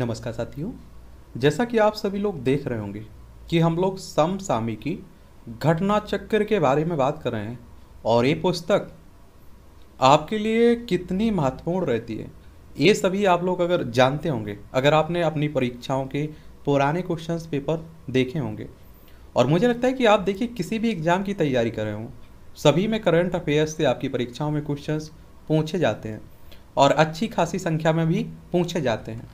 नमस्कार साथियों जैसा कि आप सभी लोग देख रहे होंगे कि हम लोग समसामी की घटना चक्र के बारे में बात कर रहे हैं और ये पुस्तक आपके लिए कितनी महत्वपूर्ण रहती है ये सभी आप लोग अगर जानते होंगे अगर आपने अपनी परीक्षाओं के पुराने क्वेश्चंस पेपर देखे होंगे और मुझे लगता है कि आप देखिए किसी भी एग्ज़ाम की तैयारी कर रहे हों सभी में करंट अफेयर्स से आपकी परीक्षाओं में क्वेश्चंस पूछे जाते हैं और अच्छी खासी संख्या में भी पूछे जाते हैं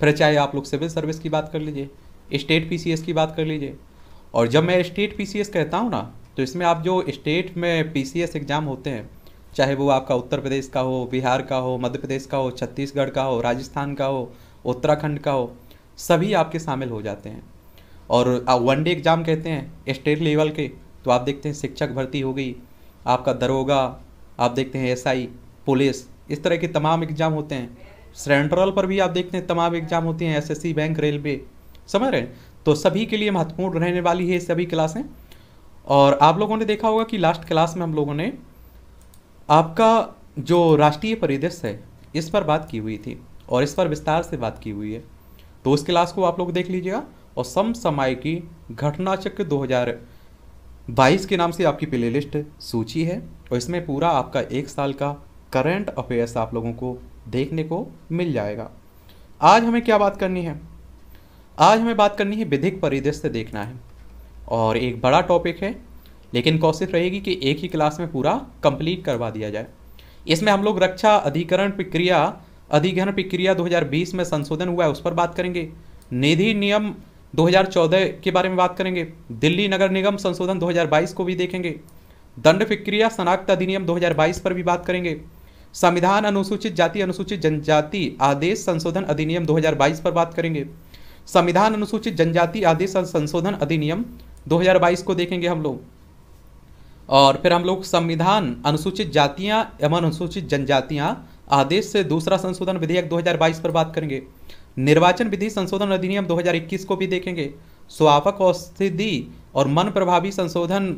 फिर चाहे आप लोग सिविल सर्विस की बात कर लीजिए स्टेट पी की बात कर लीजिए और जब मैं स्टेट पी कहता हूँ ना तो इसमें आप जो स्टेट में पी एग्ज़ाम होते हैं चाहे वो आपका उत्तर प्रदेश का हो बिहार का हो मध्य प्रदेश का हो छत्तीसगढ़ का हो राजस्थान का हो उत्तराखंड का हो सभी आपके शामिल हो जाते हैं और वन डे एग्ज़ाम कहते हैं स्टेट लेवल के तो आप देखते हैं शिक्षक भर्ती हो गई आपका दरोगा आप देखते हैं एसआई पुलिस इस तरह के तमाम एग्ज़ाम होते हैं सेंट्रल पर भी आप देखते हैं तमाम एग्जाम होते हैं एसएससी बैंक रेलवे समझ रहे हैं तो सभी के लिए महत्वपूर्ण रहने वाली है सभी क्लासें और आप लोगों ने देखा होगा कि लास्ट क्लास में हम लोगों ने आपका जो राष्ट्रीय परिदृश्य है इस पर बात की हुई थी और इस पर विस्तार से बात की हुई है तो उस क्लास को आप लोग देख लीजिएगा और सम समय की घटना चक्र बाईस के नाम से आपकी प्ले सूची है और इसमें पूरा आपका एक साल का करंट अफेयर्स आप लोगों को देखने को मिल जाएगा आज हमें क्या बात करनी है आज हमें बात करनी है विधिक परिदृश्य देखना है और एक बड़ा टॉपिक है लेकिन कोशिश रहेगी कि एक ही क्लास में पूरा कंप्लीट करवा दिया जाए इसमें हम लोग रक्षा अधिकरण प्रक्रिया अधिग्रहण प्रक्रिया 2020 में संशोधन हुआ है उस पर बात करेंगे निधि नियम 2014 के बारे में बात करेंगे दिल्ली नगर निगम संशोधन 2022 को भी देखेंगे दंड प्रक्रिया शनाख्त अधिनियम 2022 पर भी बात करेंगे संविधान अनुसूचित जाति अनुसूचित जनजाति आदेश संशोधन अधिनियम 2022 पर बात करेंगे संविधान अनुसूचित जनजाति आदेश संशोधन अधिनियम 2022 को देखेंगे हम लोग और फिर हम लोग संविधान अनुसूचित जातियां एवं अनुसूचित जनजातियां आदेश से दूसरा संशोधन विधेयक 2022 पर बात करेंगे निर्वाचन विधि संशोधन अधिनियम 2021 को भी देखेंगे स्वापक औषधि और मन प्रभावी संशोधन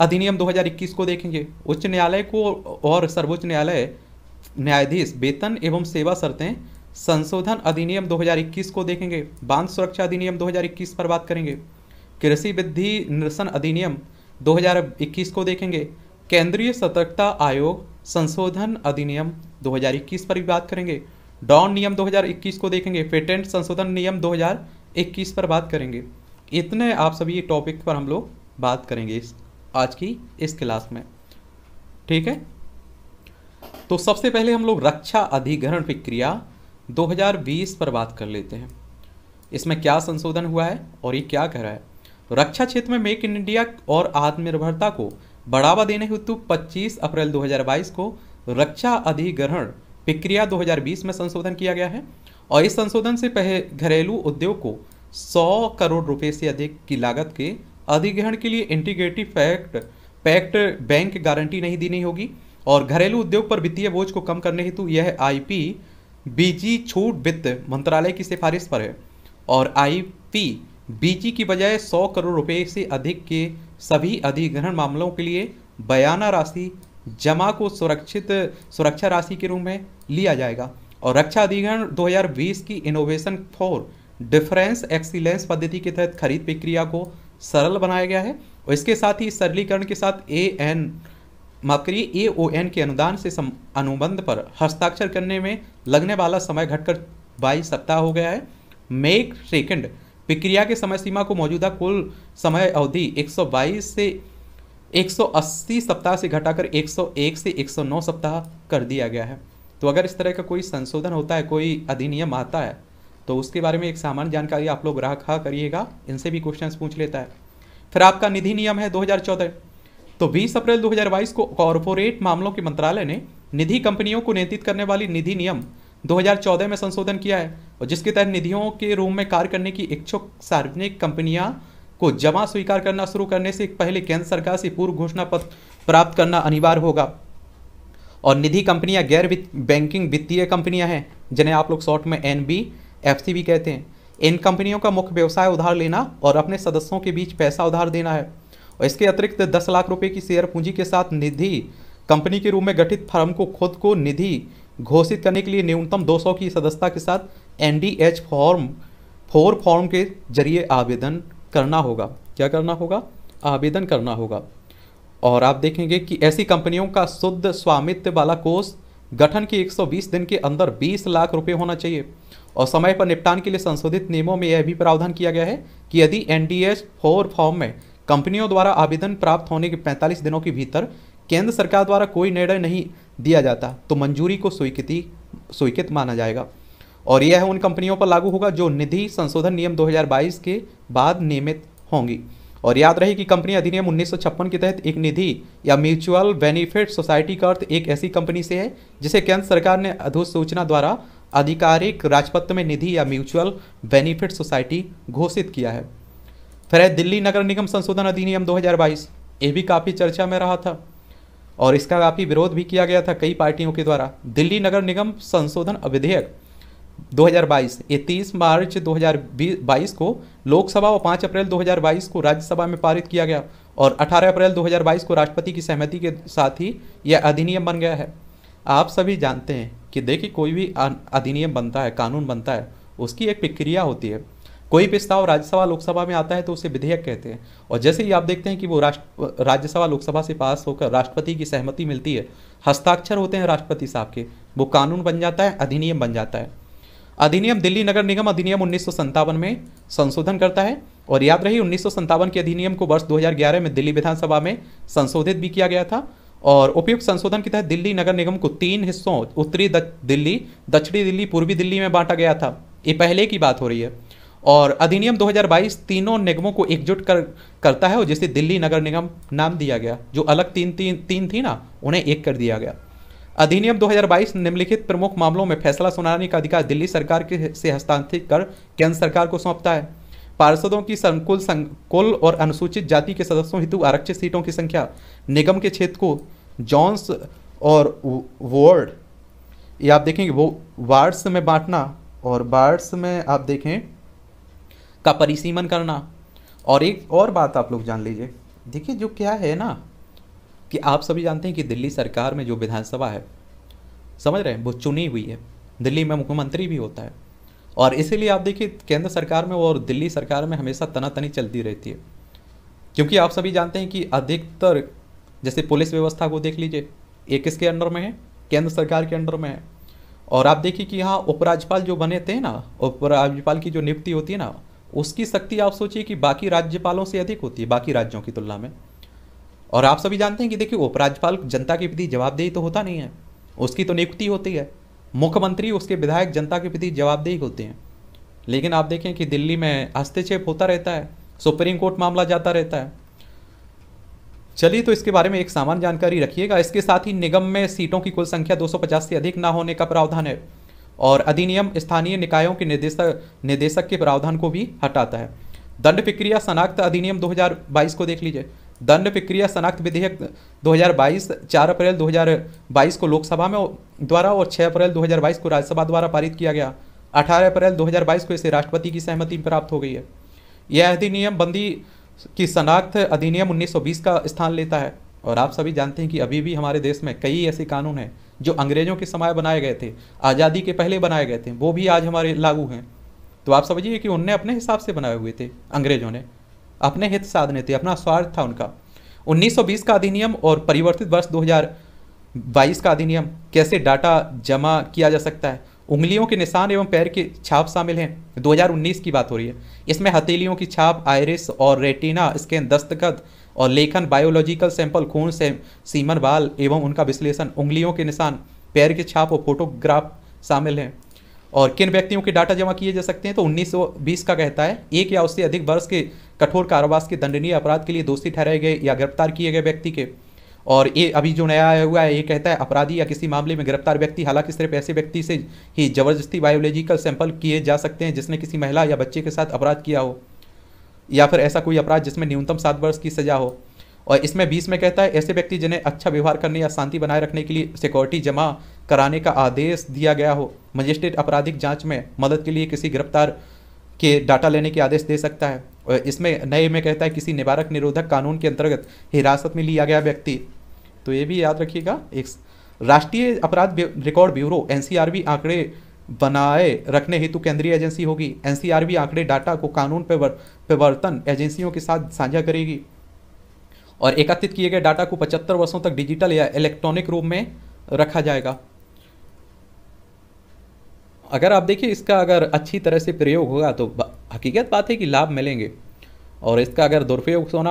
अधिनियम 2021 को देखेंगे उच्च न्यायालय को और सर्वोच्च न्यायालय न्यायाधीश वेतन एवं सेवा शर्तें संशोधन अधिनियम 2021 को देखेंगे बांध सुरक्षा अधिनियम 2021 पर बात करेंगे कृषि वृद्धि निरसन अधिनियम 2021 को देखेंगे केंद्रीय सतर्कता आयोग संशोधन अधिनियम 2021 पर भी बात करेंगे डॉन नियम 2021 को देखेंगे पेटेंट संशोधन नियम 2021 पर बात करेंगे इतने आप सभी टॉपिक पर हम लोग बात करेंगे इस आज की इस क्लास में ठीक है तो सबसे पहले हम लोग रक्षा अधिग्रहण प्रक्रिया 2020 पर बात कर लेते हैं इसमें क्या संशोधन हुआ है और ये क्या कह रहा है रक्षा क्षेत्र में मेक इन इंडिया और आत्मनिर्भरता को बढ़ावा देने हेतु 25 अप्रैल 2022 को रक्षा अधिग्रहण प्रक्रिया 2020 में संशोधन किया गया है और इस संशोधन से पहले घरेलू उद्योग को 100 करोड़ रुपए से अधिक की लागत के अधिग्रहण के लिए integrative pact pact bank guarantee नहीं देनी होगी और घरेलू उद्योग पर वित्तीय बोझ को कम करने हेतु यह आई पी बीजी छूट वित्त मंत्रालय की सिफारिश पर है और आई पी बीजी की बजाय 100 करोड़ रुपए से अधिक के सभी अधिग्रहण मामलों के लिए बयाना राशि जमा को सुरक्षित सुरक्षा राशि के रूप में लिया जाएगा और रक्षा अधिग्रहण 2020 की इनोवेशन फॉर डिफरेंस एक्सीलेंस पद्धति के तहत खरीद प्रक्रिया को सरल बनाया गया है और इसके साथ ही सरलीकरण के साथ ए एन माफ करिए ए ओ एन के अनुदान से सम, अनुबंध पर हस्ताक्षर करने में लगने वाला समय घटकर बाईस सप्ताह हो गया है मेक सेकंड प्रक्रिया के समय सीमा को मौजूदा कुल समय अवधि 122 से 180 सप्ताह से घटाकर 101 से 109 सप्ताह कर दिया गया है तो अगर इस तरह का कोई संशोधन होता है कोई अधिनियम आता है तो उसके बारे में एक सामान्य जानकारी आप लोग रखा करिएगा इनसे भी क्वेश्चन पूछ लेता है फिर आपका निधि नियम है दो तो 20 अप्रैल 2022 को कॉरपोरेट मामलों के मंत्रालय ने निधि कंपनियों को नियंत्रित करने वाली निधि नियम 2014 में संशोधन किया है और जिसके तहत निधियों के रूम में कार्य करने की इच्छुक सार्वजनिक कंपनियां को जमा स्वीकार करना शुरू करने से पहले केंद्र सरकार से पूर्व घोषणा पत्र प्राप्त करना अनिवार्य होगा और निधि कंपनियां गैर बैंकिंग वित्तीय कंपनियां हैं जिन्हें आप लोग शॉर्ट में एन एफ भी कहते हैं इन कंपनियों का मुख्य व्यवसाय उधार लेना और अपने सदस्यों के बीच पैसा उधार देना है और इसके अतिरिक्त दस लाख रुपए की शेयर पूंजी के साथ निधि कंपनी के रूप में गठित फर्म को खुद को निधि घोषित करने के लिए न्यूनतम 200 की सदस्यता के साथ N D H form four form के जरिए आवेदन करना होगा क्या करना होगा आवेदन करना होगा और आप देखेंगे कि ऐसी कंपनियों का शुद्ध स्वामित्व वाला कोष गठन के 120 दिन के अंदर 20 लाख रुपए होना चाहिए और समय पर निपटान के लिए संशोधित नियमों में यह भी प्रावधान किया गया है कि यदि N D S four form में कंपनियों द्वारा आवेदन प्राप्त होने के 45 दिनों के भीतर केंद्र सरकार द्वारा कोई निर्णय नहीं दिया जाता तो मंजूरी को स्वीकृति स्वीकृत माना जाएगा और यह उन कंपनियों पर लागू होगा जो निधि संशोधन नियम 2022 के बाद नियमित होंगी और याद रहे कि कंपनी अधिनियम उन्नीस के तहत एक निधि या म्यूचुअल बेनिफिट सोसाइटी का अर्थ एक ऐसी कंपनी से है जिसे केंद्र सरकार ने अधोसूचना द्वारा आधिकारिक राजपत्र में निधि या म्यूचुअल बेनिफिट सोसाइटी घोषित किया है फिर है दिल्ली नगर निगम संशोधन अधिनियम 2022 ये भी काफ़ी चर्चा में रहा था और इसका काफ़ी विरोध भी किया गया था कई पार्टियों के द्वारा दिल्ली नगर निगम संशोधन विधेयक 2022 ये 30 मार्च 2022 को लोकसभा और 5 अप्रैल 2022 को राज्यसभा में पारित किया गया और 18 अप्रैल 2022 को राष्ट्रपति की सहमति के साथ ही यह अधिनियम बन गया है आप सभी जानते हैं कि देखिए कोई भी अधिनियम बनता है कानून बनता है उसकी एक प्रक्रिया होती है कोई प्रस्ताव राज्यसभा लोकसभा में आता है तो उसे विधेयक कहते हैं और जैसे ही आप देखते हैं कि वो राष्ट्र राज्यसभा लोकसभा से पास होकर राष्ट्रपति की सहमति मिलती है हस्ताक्षर होते हैं राष्ट्रपति साहब के वो कानून बन जाता है अधिनियम बन जाता है अधिनियम दिल्ली नगर निगम अधिनियम उन्नीस में संशोधन करता है और याद रही उन्नीस के अधिनियम को वर्ष दो में दिल्ली विधानसभा में संशोधित भी किया गया था और उपयुक्त संशोधन के तहत दिल्ली नगर निगम को तीन हिस्सों उत्तरी दिल्ली दक्षिणी दिल्ली पूर्वी दिल्ली में बांटा गया था ये पहले की बात हो रही है और अधिनियम 2022 तीनों निगमों को एकजुट कर करता है और जिसे दिल्ली नगर निगम नाम दिया गया जो अलग तीन तीन तीन थी ना उन्हें एक कर दिया गया अधिनियम 2022 निम्नलिखित प्रमुख मामलों में फैसला सुनाने का अधिकार दिल्ली सरकार के से हस्तांतरित कर केंद्र सरकार को सौंपता है पार्षदों की संकुल सं, कुल और अनुसूचित जाति के सदस्यों हेतु आरक्षित सीटों की संख्या निगम के क्षेत्र को जॉन्स और वार्ड ये आप देखेंगे वो वार्ड्स में बांटना और वार्ड्स में आप देखें का परिसीमन करना और एक और बात आप लोग जान लीजिए देखिए जो क्या है ना कि आप सभी जानते हैं कि दिल्ली सरकार में जो विधानसभा है समझ रहे हैं वो चुनी हुई है दिल्ली में मुख्यमंत्री भी होता है और इसीलिए आप देखिए केंद्र सरकार में और दिल्ली सरकार में हमेशा तनातनी चलती रहती है क्योंकि आप सभी जानते हैं कि अधिकतर जैसे पुलिस व्यवस्था को देख लीजिए ये किसके अंडर में है केंद्र सरकार के अंडर में है और आप देखिए कि यहाँ उपराज्यपाल जो बने थे ना उपराज्यपाल की जो नियुक्ति होती है ना उसकी शक्ति आप सोचिए कि बाकी राज्यपालों से अधिक होती है बाकी राज्यों की तुलना में और आप सभी जानते हैं कि देखिए उपराज्यपाल जनता के प्रति जवाबदेही तो होता नहीं है उसकी तो नियुक्ति होती है मुख्यमंत्री उसके विधायक जनता के प्रति जवाबदेही होते हैं लेकिन आप देखें कि दिल्ली में हस्तक्षेप होता रहता है सुप्रीम कोर्ट मामला जाता रहता है चलिए तो इसके बारे में एक सामान्य जानकारी रखिएगा इसके साथ ही निगम में सीटों की कुल संख्या 250 से अधिक ना होने का प्रावधान है और अधिनियम स्थानीय निकायों के निदेशक निदेशक के प्रावधान को भी हटाता है दंड प्रक्रिया शनाख्त अधिनियम 2022 को देख लीजिए दंड प्रक्रिया शनाख्त विधेयक 2022 4 अप्रैल 2022 को लोकसभा में द्वारा और 6 अप्रैल 2022 को राज्यसभा द्वारा पारित किया गया 18 अप्रैल 2022 को इसे राष्ट्रपति की सहमति प्राप्त हो गई है यह अधिनियम बंदी की शनाख्त अधिनियम 1920 का स्थान लेता है और आप सभी जानते हैं कि अभी भी हमारे देश में कई ऐसे कानून हैं जो अंग्रेजों के समय बनाए गए थे आज़ादी के पहले बनाए गए थे वो भी आज हमारे लागू हैं तो आप समझिए कि उनने अपने हिसाब से बनाए हुए थे अंग्रेजों ने अपने हित साधने थे अपना स्वार्थ था उनका 1920 का अधिनियम और परिवर्तित वर्ष 2022 का अधिनियम कैसे डाटा जमा किया जा सकता है उंगलियों के निशान एवं पैर की छाप शामिल हैं 2019 की बात हो रही है इसमें हथेलियों की छाप आयरिस और रेटिना स्कैन दस्तखत और लेखन बायोलॉजिकल सैंपल खून से सीमन बाल एवं उनका विश्लेषण उंगलियों के निशान पैर की छाप और फोटोग्राफ शामिल हैं और किन व्यक्तियों के डाटा जमा किए जा सकते हैं तो 1920 का कहता है एक या उससे अधिक वर्ष के कठोर कारावास के दंडनीय अपराध के लिए दोषी ठहराए गए या गिरफ्तार किए गए व्यक्ति के और ये अभी जो नया आया हुआ है ये कहता है अपराधी या किसी मामले में गिरफ्तार व्यक्ति हालांकि सिर्फ ऐसे व्यक्ति से ही जबरदस्ती बायोलॉजिकल सैंपल किए जा सकते हैं जिसने किसी महिला या बच्चे के साथ अपराध किया हो या फिर ऐसा कोई अपराध जिसमें न्यूनतम सात वर्ष की सजा हो और इसमें बीस में कहता है ऐसे व्यक्ति जिन्हें अच्छा व्यवहार करने या शांति बनाए रखने के लिए सिक्योरिटी जमा कराने का आदेश दिया गया हो मजिस्ट्रेट आपराधिक जाँच में मदद के लिए किसी गिरफ्तार के डाटा लेने के आदेश दे सकता है इसमें नए में कहता है किसी निवारक निरोधक कानून के अंतर्गत हिरासत में लिया गया व्यक्ति तो ये भी याद रखिएगा एक राष्ट्रीय अपराध रिकॉर्ड ब्यूरो एन आंकड़े बनाए रखने हेतु केंद्रीय एजेंसी होगी एन आंकड़े डाटा को कानून परिवर्तन एजेंसियों के साथ साझा करेगी और एकत्रित किए गए डाटा को 75 वर्षों तक डिजिटल या इलेक्ट्रॉनिक रूप में रखा जाएगा अगर आप देखिए इसका अगर अच्छी तरह से प्रयोग होगा तो हकीकत बात है कि लाभ मिलेंगे और इसका अगर दुरुपयोग होना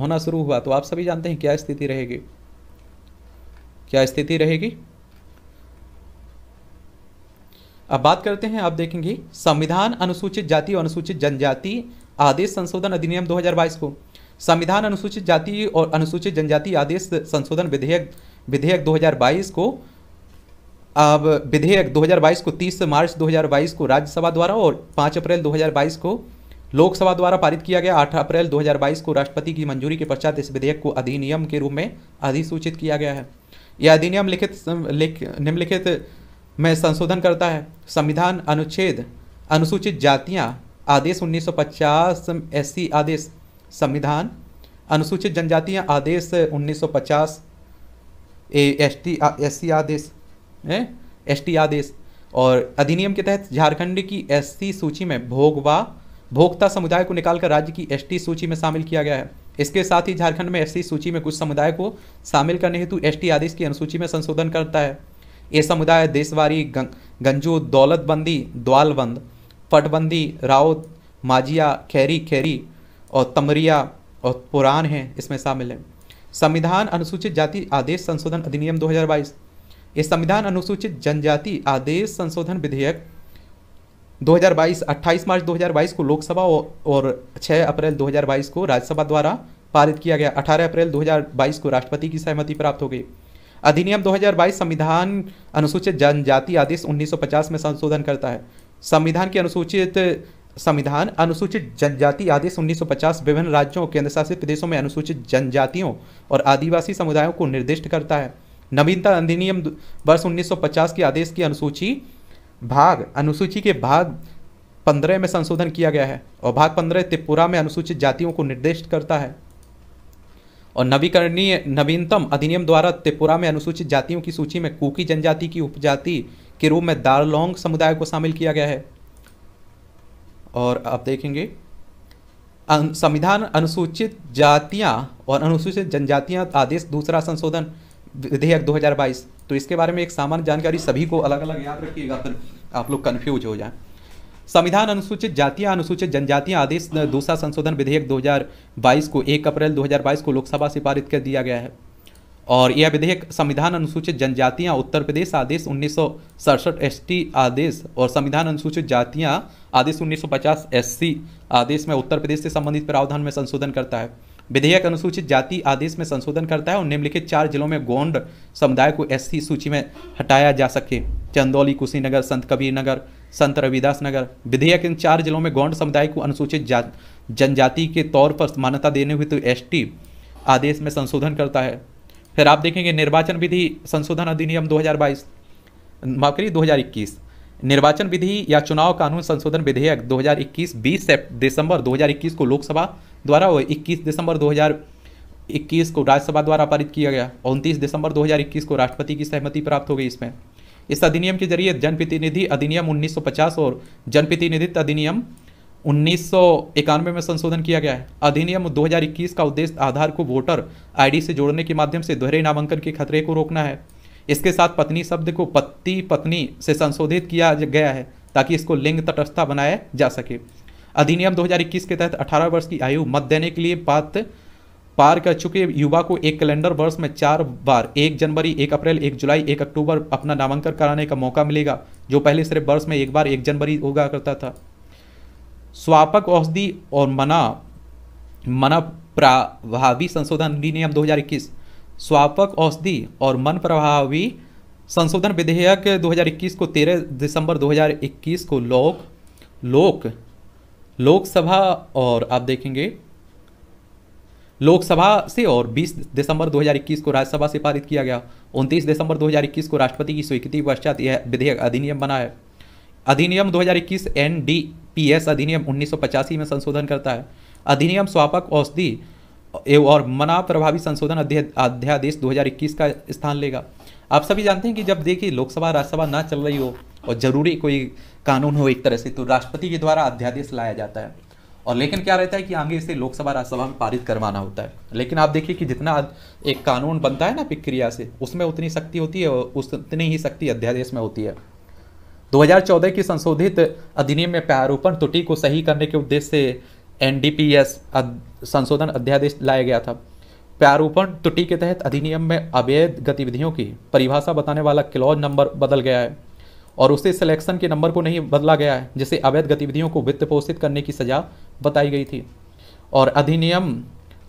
होना शुरू हुआ तो आप सभी जानते हैं क्या स्थिति रहेगी क्या स्थिति रहेगी अब बात करते हैं आप देखेंगे संविधान अनुसूचित जाति और अनुसूचित जनजाति आदेश संशोधन अधिनियम 2022 को संविधान अनुसूचित जाति और अनुसूचित जनजाति आदेश संशोधन विधेयक विधेयक 2022 को अब विधेयक 2022 को 30 मार्च 2022 को राज्यसभा द्वारा और 5 अप्रैल 2022 को लोकसभा द्वारा पारित किया गया 8 अप्रैल 2022 को राष्ट्रपति की मंजूरी के पश्चात इस विधेयक को अधिनियम के रूप में अधिसूचित किया गया है यह अधिनियम लिखित निम्नलिखित में संशोधन करता है संविधान अनुच्छेद अनुसूचित जातियाँ आदेश उन्नीस सौ आदेश संविधान अनुसूचित जनजातियाँ आदेश उन्नीस सौ A S T S C आदेश एस आदेश और अधिनियम के तहत झारखंड की एस सूची में भोग व भोक्ता समुदाय को निकालकर राज्य की एस सूची में शामिल किया गया है इसके साथ ही झारखंड में एस सूची में कुछ समुदाय को शामिल करने हेतु एसटी आदेश की अनुसूची में संशोधन करता है ये समुदाय देशवारी गंजू दौलतबंदी द्वालबंद पटबंदी राउत माजिया खैरी खैरी और तमरिया और पुरान हैं इसमें शामिल हैं संविधान अनुसूचित जाति आदेश संशोधन अधिनियम ये संविधान अनुसूचित जनजाति आदेश संशोधन विधेयक 2022 28 मार्च 2022 को लोकसभा और 6 अप्रैल 2022 को राज्यसभा द्वारा पारित किया गया 18 अप्रैल 2022 को राष्ट्रपति की सहमति प्राप्त हो गई अधिनियम 2022 संविधान अनुसूचित जनजाति आदेश 1950 में संशोधन करता है संविधान के अनुसूचित संविधान अनुसूचित जनजाति आदेश 1950 विभिन्न राज्यों और केंद्रशासित प्रदेशों में अनुसूचित जनजातियों और आदिवासी समुदायों को निर्दिष्ट करता है नवीनता अधिनियम वर्ष 1950 के आदेश की अनुसूची भाग अनुसूची के भाग पंद्रह में संशोधन किया गया है और भाग पंद्रह त्रिपुरा में अनुसूचित जातियों को निर्देश करता है और नवीकरणीय नवीनतम अधिनियम द्वारा त्रिपुरा में अनुसूचित जातियों की सूची में कुकी जनजाति की उपजाति के रूप में दारलोंग समुदाय को शामिल किया गया है और आप देखेंगे अं- संविधान अनुसूचित जातियां और अनुसूचित जनजातियां आदेश दूसरा संशोधन विधेयक 2022 तो इसके बारे में एक सामान्य जानकारी सभी को अलग अलग याद रखिएगा फिर आप लोग कन्फ्यूज हो जाए संविधान अनुसूचित जातियां अनुसूचित जनजातियां आदेश दूसरा संशोधन विधेयक 2022 को 1 अप्रैल 2022 को लोकसभा से पारित कर दिया गया है और यह विधेयक संविधान अनुसूचित जनजातियां उत्तर प्रदेश आदेश उन्नीस सौ आदेश और संविधान अनुसूचित जातियां आदेश 1950 सौ आदेश में उत्तर प्रदेश से संबंधित प्रावधान में संशोधन करता है विधेयक अनुसूचित जाति आदेश में संशोधन करता है और निम्नलिखित चार जिलों में गोंड समुदाय को एस सूची में हटाया जा सके चंदौली कुशीनगर संत कबीर नगर संत रविदास नगर विधेयक इन चार जिलों में गौंड समुदाय को अनुसूचित जा जनजाति के तौर पर मान्यता देने हुए तो एस आदेश में संशोधन करता है फिर आप देखेंगे निर्वाचन विधि संशोधन अधिनियम 2022 माफ करिए दो निर्वाचन विधि या चुनाव कानून संशोधन विधेयक 2021 20 दिसंबर 2021 को लोकसभा द्वारा हुए इक्कीस दिसंबर 2021 को राज्यसभा द्वारा पारित किया गया और उनतीस दिसंबर 2021 को राष्ट्रपति की सहमति प्राप्त हो गई इसमें इस अधिनियम के जरिए जनप्रतिनिधि अधिनियम 1950 और जनप्रतिनिधित्व अधिनियम उन्नीस में संशोधन किया गया है अधिनियम 2021 का उद्देश्य आधार को वोटर आईडी से जोड़ने के माध्यम से दोहरे नामांकन के खतरे को रोकना है इसके साथ पत्नी शब्द को पति पत्नी से संशोधित किया गया है ताकि इसको लिंग तटस्थता बनाया जा सके अधिनियम 2021 के तहत 18 वर्ष की आयु मत देने के लिए बात पार कर चुके युवा को एक कैलेंडर वर्ष में चार बार एक जनवरी एक अप्रैल एक जुलाई एक अक्टूबर अपना नामांकन कराने का मौका मिलेगा जो पहले सिर्फ वर्ष में एक बार एक जनवरी होगा करता था स्वापक औषधि और मना मना प्रभावी संशोधन अधिनियम 2021 स्वापक औषधि और मन प्रभावी संशोधन विधेयक 2021 को 13 दिसंबर 2021 को लोक लोक लोकसभा और आप देखेंगे लोकसभा से और 20 दिसंबर 2021 को राज्यसभा से पारित किया गया 29 दिसंबर 2021 को राष्ट्रपति की स्वीकृति पश्चात यह विधेयक अधिनियम बना है अधिनियम 2021 एनडीपीएस अधिनियम उन्नीस में संशोधन करता है अधिनियम स्वापक औषधि और मना प्रभावी संशोधन अध्यादेश 2021 का स्थान लेगा आप सभी जानते हैं कि जब देखिए लोकसभा राज्यसभा ना चल रही हो और ज़रूरी कोई कानून हो एक तरह से तो राष्ट्रपति के द्वारा अध्यादेश लाया जाता है और लेकिन क्या रहता है कि आगे इसे लोकसभा राज्यसभा में पारित करवाना होता है लेकिन आप देखिए कि जितना एक कानून बनता है ना प्रक्रिया से उसमें उतनी शक्ति होती है और उतनी ही शक्ति अध्यादेश में होती है 2014 की संशोधित अधिनियम में प्यारोपण त्रुटि को सही करने के उद्देश्य से एनडीपीएस संशोधन अध्यादेश लाया गया था प्यारोपण त्रुटि के तहत अधिनियम में अवैध गतिविधियों की परिभाषा बताने वाला क्लॉज नंबर बदल गया है और उसे सिलेक्शन के नंबर को नहीं बदला गया है जिसे अवैध गतिविधियों को वित्त पोषित करने की सज़ा बताई गई थी और अधिनियम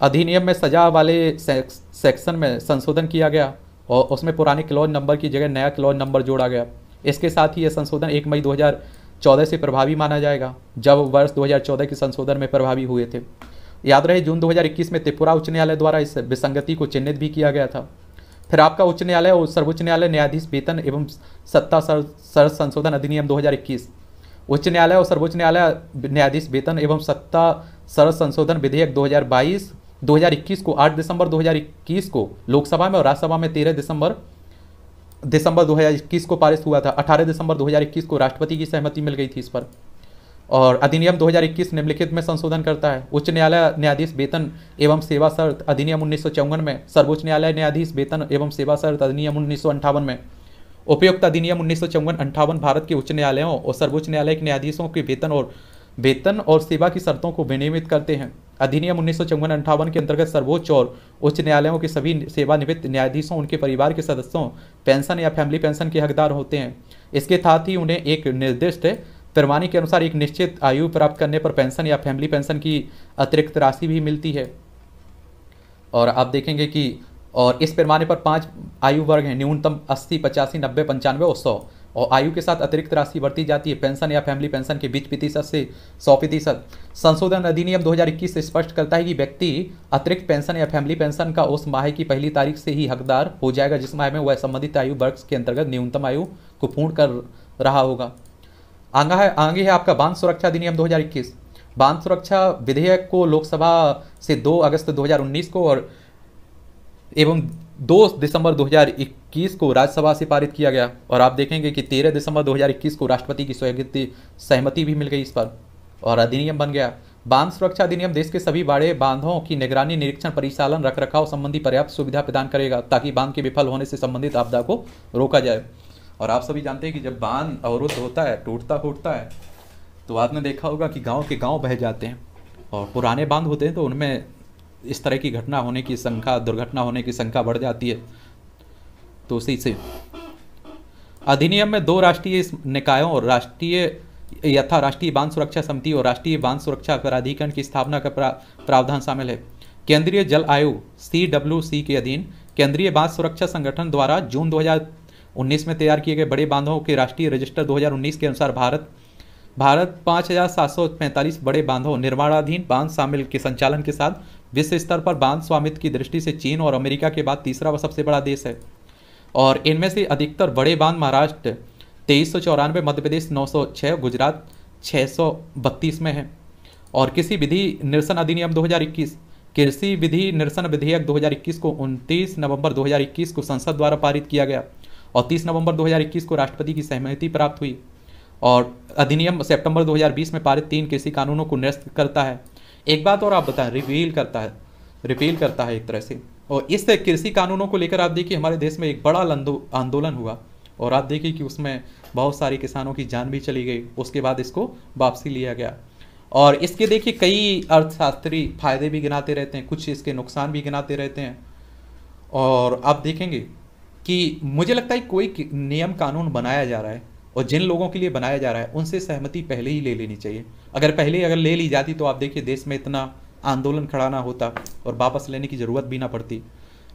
अधिनियम में सजा वाले सेक्शन में संशोधन किया गया और उसमें पुराने क्लॉज नंबर की जगह नया क्लॉज नंबर जोड़ा गया इसके साथ ही यह संशोधन एक मई 2014 से प्रभावी माना जाएगा जब वर्ष 2014 के संशोधन में प्रभावी हुए थे याद रहे जून 2021 में त्रिपुरा उच्च न्यायालय द्वारा इस विसंगति को चिन्हित भी किया गया था फिर आपका उच्च न्यायालय और सर्वोच्च न्यायालय न्यायाधीश वेतन एवं सत्ता सर, सर संशोधन अधिनियम 2021 उच्च न्यायालय और सर्वोच्च न्यायालय न्यायाधीश वेतन एवं सत्ता सर संशोधन विधेयक 2022 2021 को 8 दिसंबर 2021 को लोकसभा में और राज्यसभा में 13 दिसंबर दिसंबर 2021 को पारित हुआ था 18 दिसंबर 2021 को राष्ट्रपति की सहमति मिल गई थी इस पर और अधिनियम 2021 निम्नलिखित में संशोधन करता है उच्च न्यायालय न्यायाधीश वेतन एवं सेवा शर्त अधिनियम उन्नीस में सर्वोच्च न्यायालय न्यायाधीश वेतन एवं सेवा शर्त अधिनियम उन्नीस में उपयुक्त अधिनियम उन्नीस अंठावन भारत के उच्च न्यायालयों और सर्वोच्च न्यायालय के न्यायाधीशों के वेतन और वेतन और सेवा की शर्तों को विनियमित करते हैं अधिनियम उन्नीस अंठावन के अंतर्गत सर्वोच्च और उच्च न्यायालयों के सभी सेवानिवृत्त न्यायाधीशों उनके परिवार के सदस्यों पेंशन या फैमिली पेंशन के हकदार होते हैं इसके साथ ही उन्हें एक निर्दिष्ट पैमाने के अनुसार एक निश्चित आयु प्राप्त करने पर पेंशन या फैमिली पेंशन की अतिरिक्त राशि भी मिलती है और आप देखेंगे कि और इस पैमाने पर पांच आयु वर्ग हैं न्यूनतम अस्सी पचासी नब्बे पंचानवे और सौ और आयु के साथ अतिरिक्त राशि बढ़ती जाती है पेंशन या फैमिली पेंशन के बीच प्रतिशत से सौ प्रतिशत संशोधन अधिनियम 2021 से स्पष्ट करता है कि व्यक्ति अतिरिक्त पेंशन या फैमिली पेंशन का उस माह की पहली तारीख से ही हकदार हो जाएगा जिस माह में वह संबंधित आयु वर्ग के अंतर्गत न्यूनतम आयु को पूर्ण कर रहा होगा आंगा है आगे है आपका बांध सुरक्षा अधिनियम 2021 बांध सुरक्षा विधेयक को लोकसभा से 2 अगस्त 2019 को और एवं 2 दिसंबर 2021 को राज्यसभा से पारित किया गया और आप देखेंगे कि 13 दिसंबर 2021 को राष्ट्रपति की सहमति सहमति भी मिल गई इस पर और अधिनियम बन गया बांध सुरक्षा अधिनियम देश के सभी बड़े बांधों की निगरानी निरीक्षण परिचालन रखरखाव संबंधी पर्याप्त सुविधा प्रदान करेगा ताकि बांध के विफल होने से संबंधित आपदा को रोका जाए और आप सभी जानते हैं कि जब बांध अवरुद्ध होता है टूटता फूटता है तो आपने देखा होगा कि गांव के गांव बह जाते हैं और पुराने बांध होते हैं तो उनमें इस तरह की घटना होने की संख्या दुर्घटना होने की संख्या बढ़ जाती है तो उसी से अधिनियम में दो राष्ट्रीय निकायों और राष्ट्रीय यथा राष्ट्रीय बांध सुरक्षा समिति और राष्ट्रीय बांध सुरक्षा प्राधिकरण की स्थापना का प्रावधान शामिल है केंद्रीय जल आयोग सी के अधीन केंद्रीय बांध सुरक्षा संगठन द्वारा जून 2000 उन्नीस में तैयार किए गए बड़े बांधों के राष्ट्रीय रजिस्टर 2019 के अनुसार भारत भारत 5,745 बड़े बांधों निर्माणाधीन बांध शामिल के संचालन के साथ विश्व स्तर पर बांध स्वामित्व की दृष्टि से चीन और अमेरिका के बाद तीसरा व सबसे बड़ा देश है और इनमें से अधिकतर बड़े बांध महाराष्ट्र तेईस सौ चौरानवे मध्य प्रदेश नौ सौ छः गुजरात छः सौ बत्तीस में है और किसी विधि निरसन अधिनियम दो कृषि विधि निरसन विधेयक 2021 को 29 नवंबर 2021 को संसद द्वारा पारित किया गया और 30 नवंबर 2021 को राष्ट्रपति की सहमति प्राप्त हुई और अधिनियम सितंबर 2020 में पारित तीन कृषि कानूनों को निरस्त करता है एक बात और आप बताएं रिवील करता है रिपील करता है एक तरह से और इस कृषि कानूनों को लेकर आप देखिए हमारे देश में एक बड़ा आंदोलन हुआ और आप देखिए कि उसमें बहुत सारे किसानों की जान भी चली गई उसके बाद इसको वापसी लिया गया और इसके देखिए कई अर्थशास्त्री फायदे भी गिनाते रहते हैं कुछ इसके नुकसान भी गिनाते रहते हैं और आप देखेंगे कि मुझे लगता है कोई नियम कानून बनाया जा रहा है और जिन लोगों के लिए बनाया जा रहा है उनसे सहमति पहले ही ले लेनी चाहिए अगर पहले ही अगर ले ली जाती तो आप देखिए देश में इतना आंदोलन खड़ा ना होता और वापस लेने की ज़रूरत भी ना पड़ती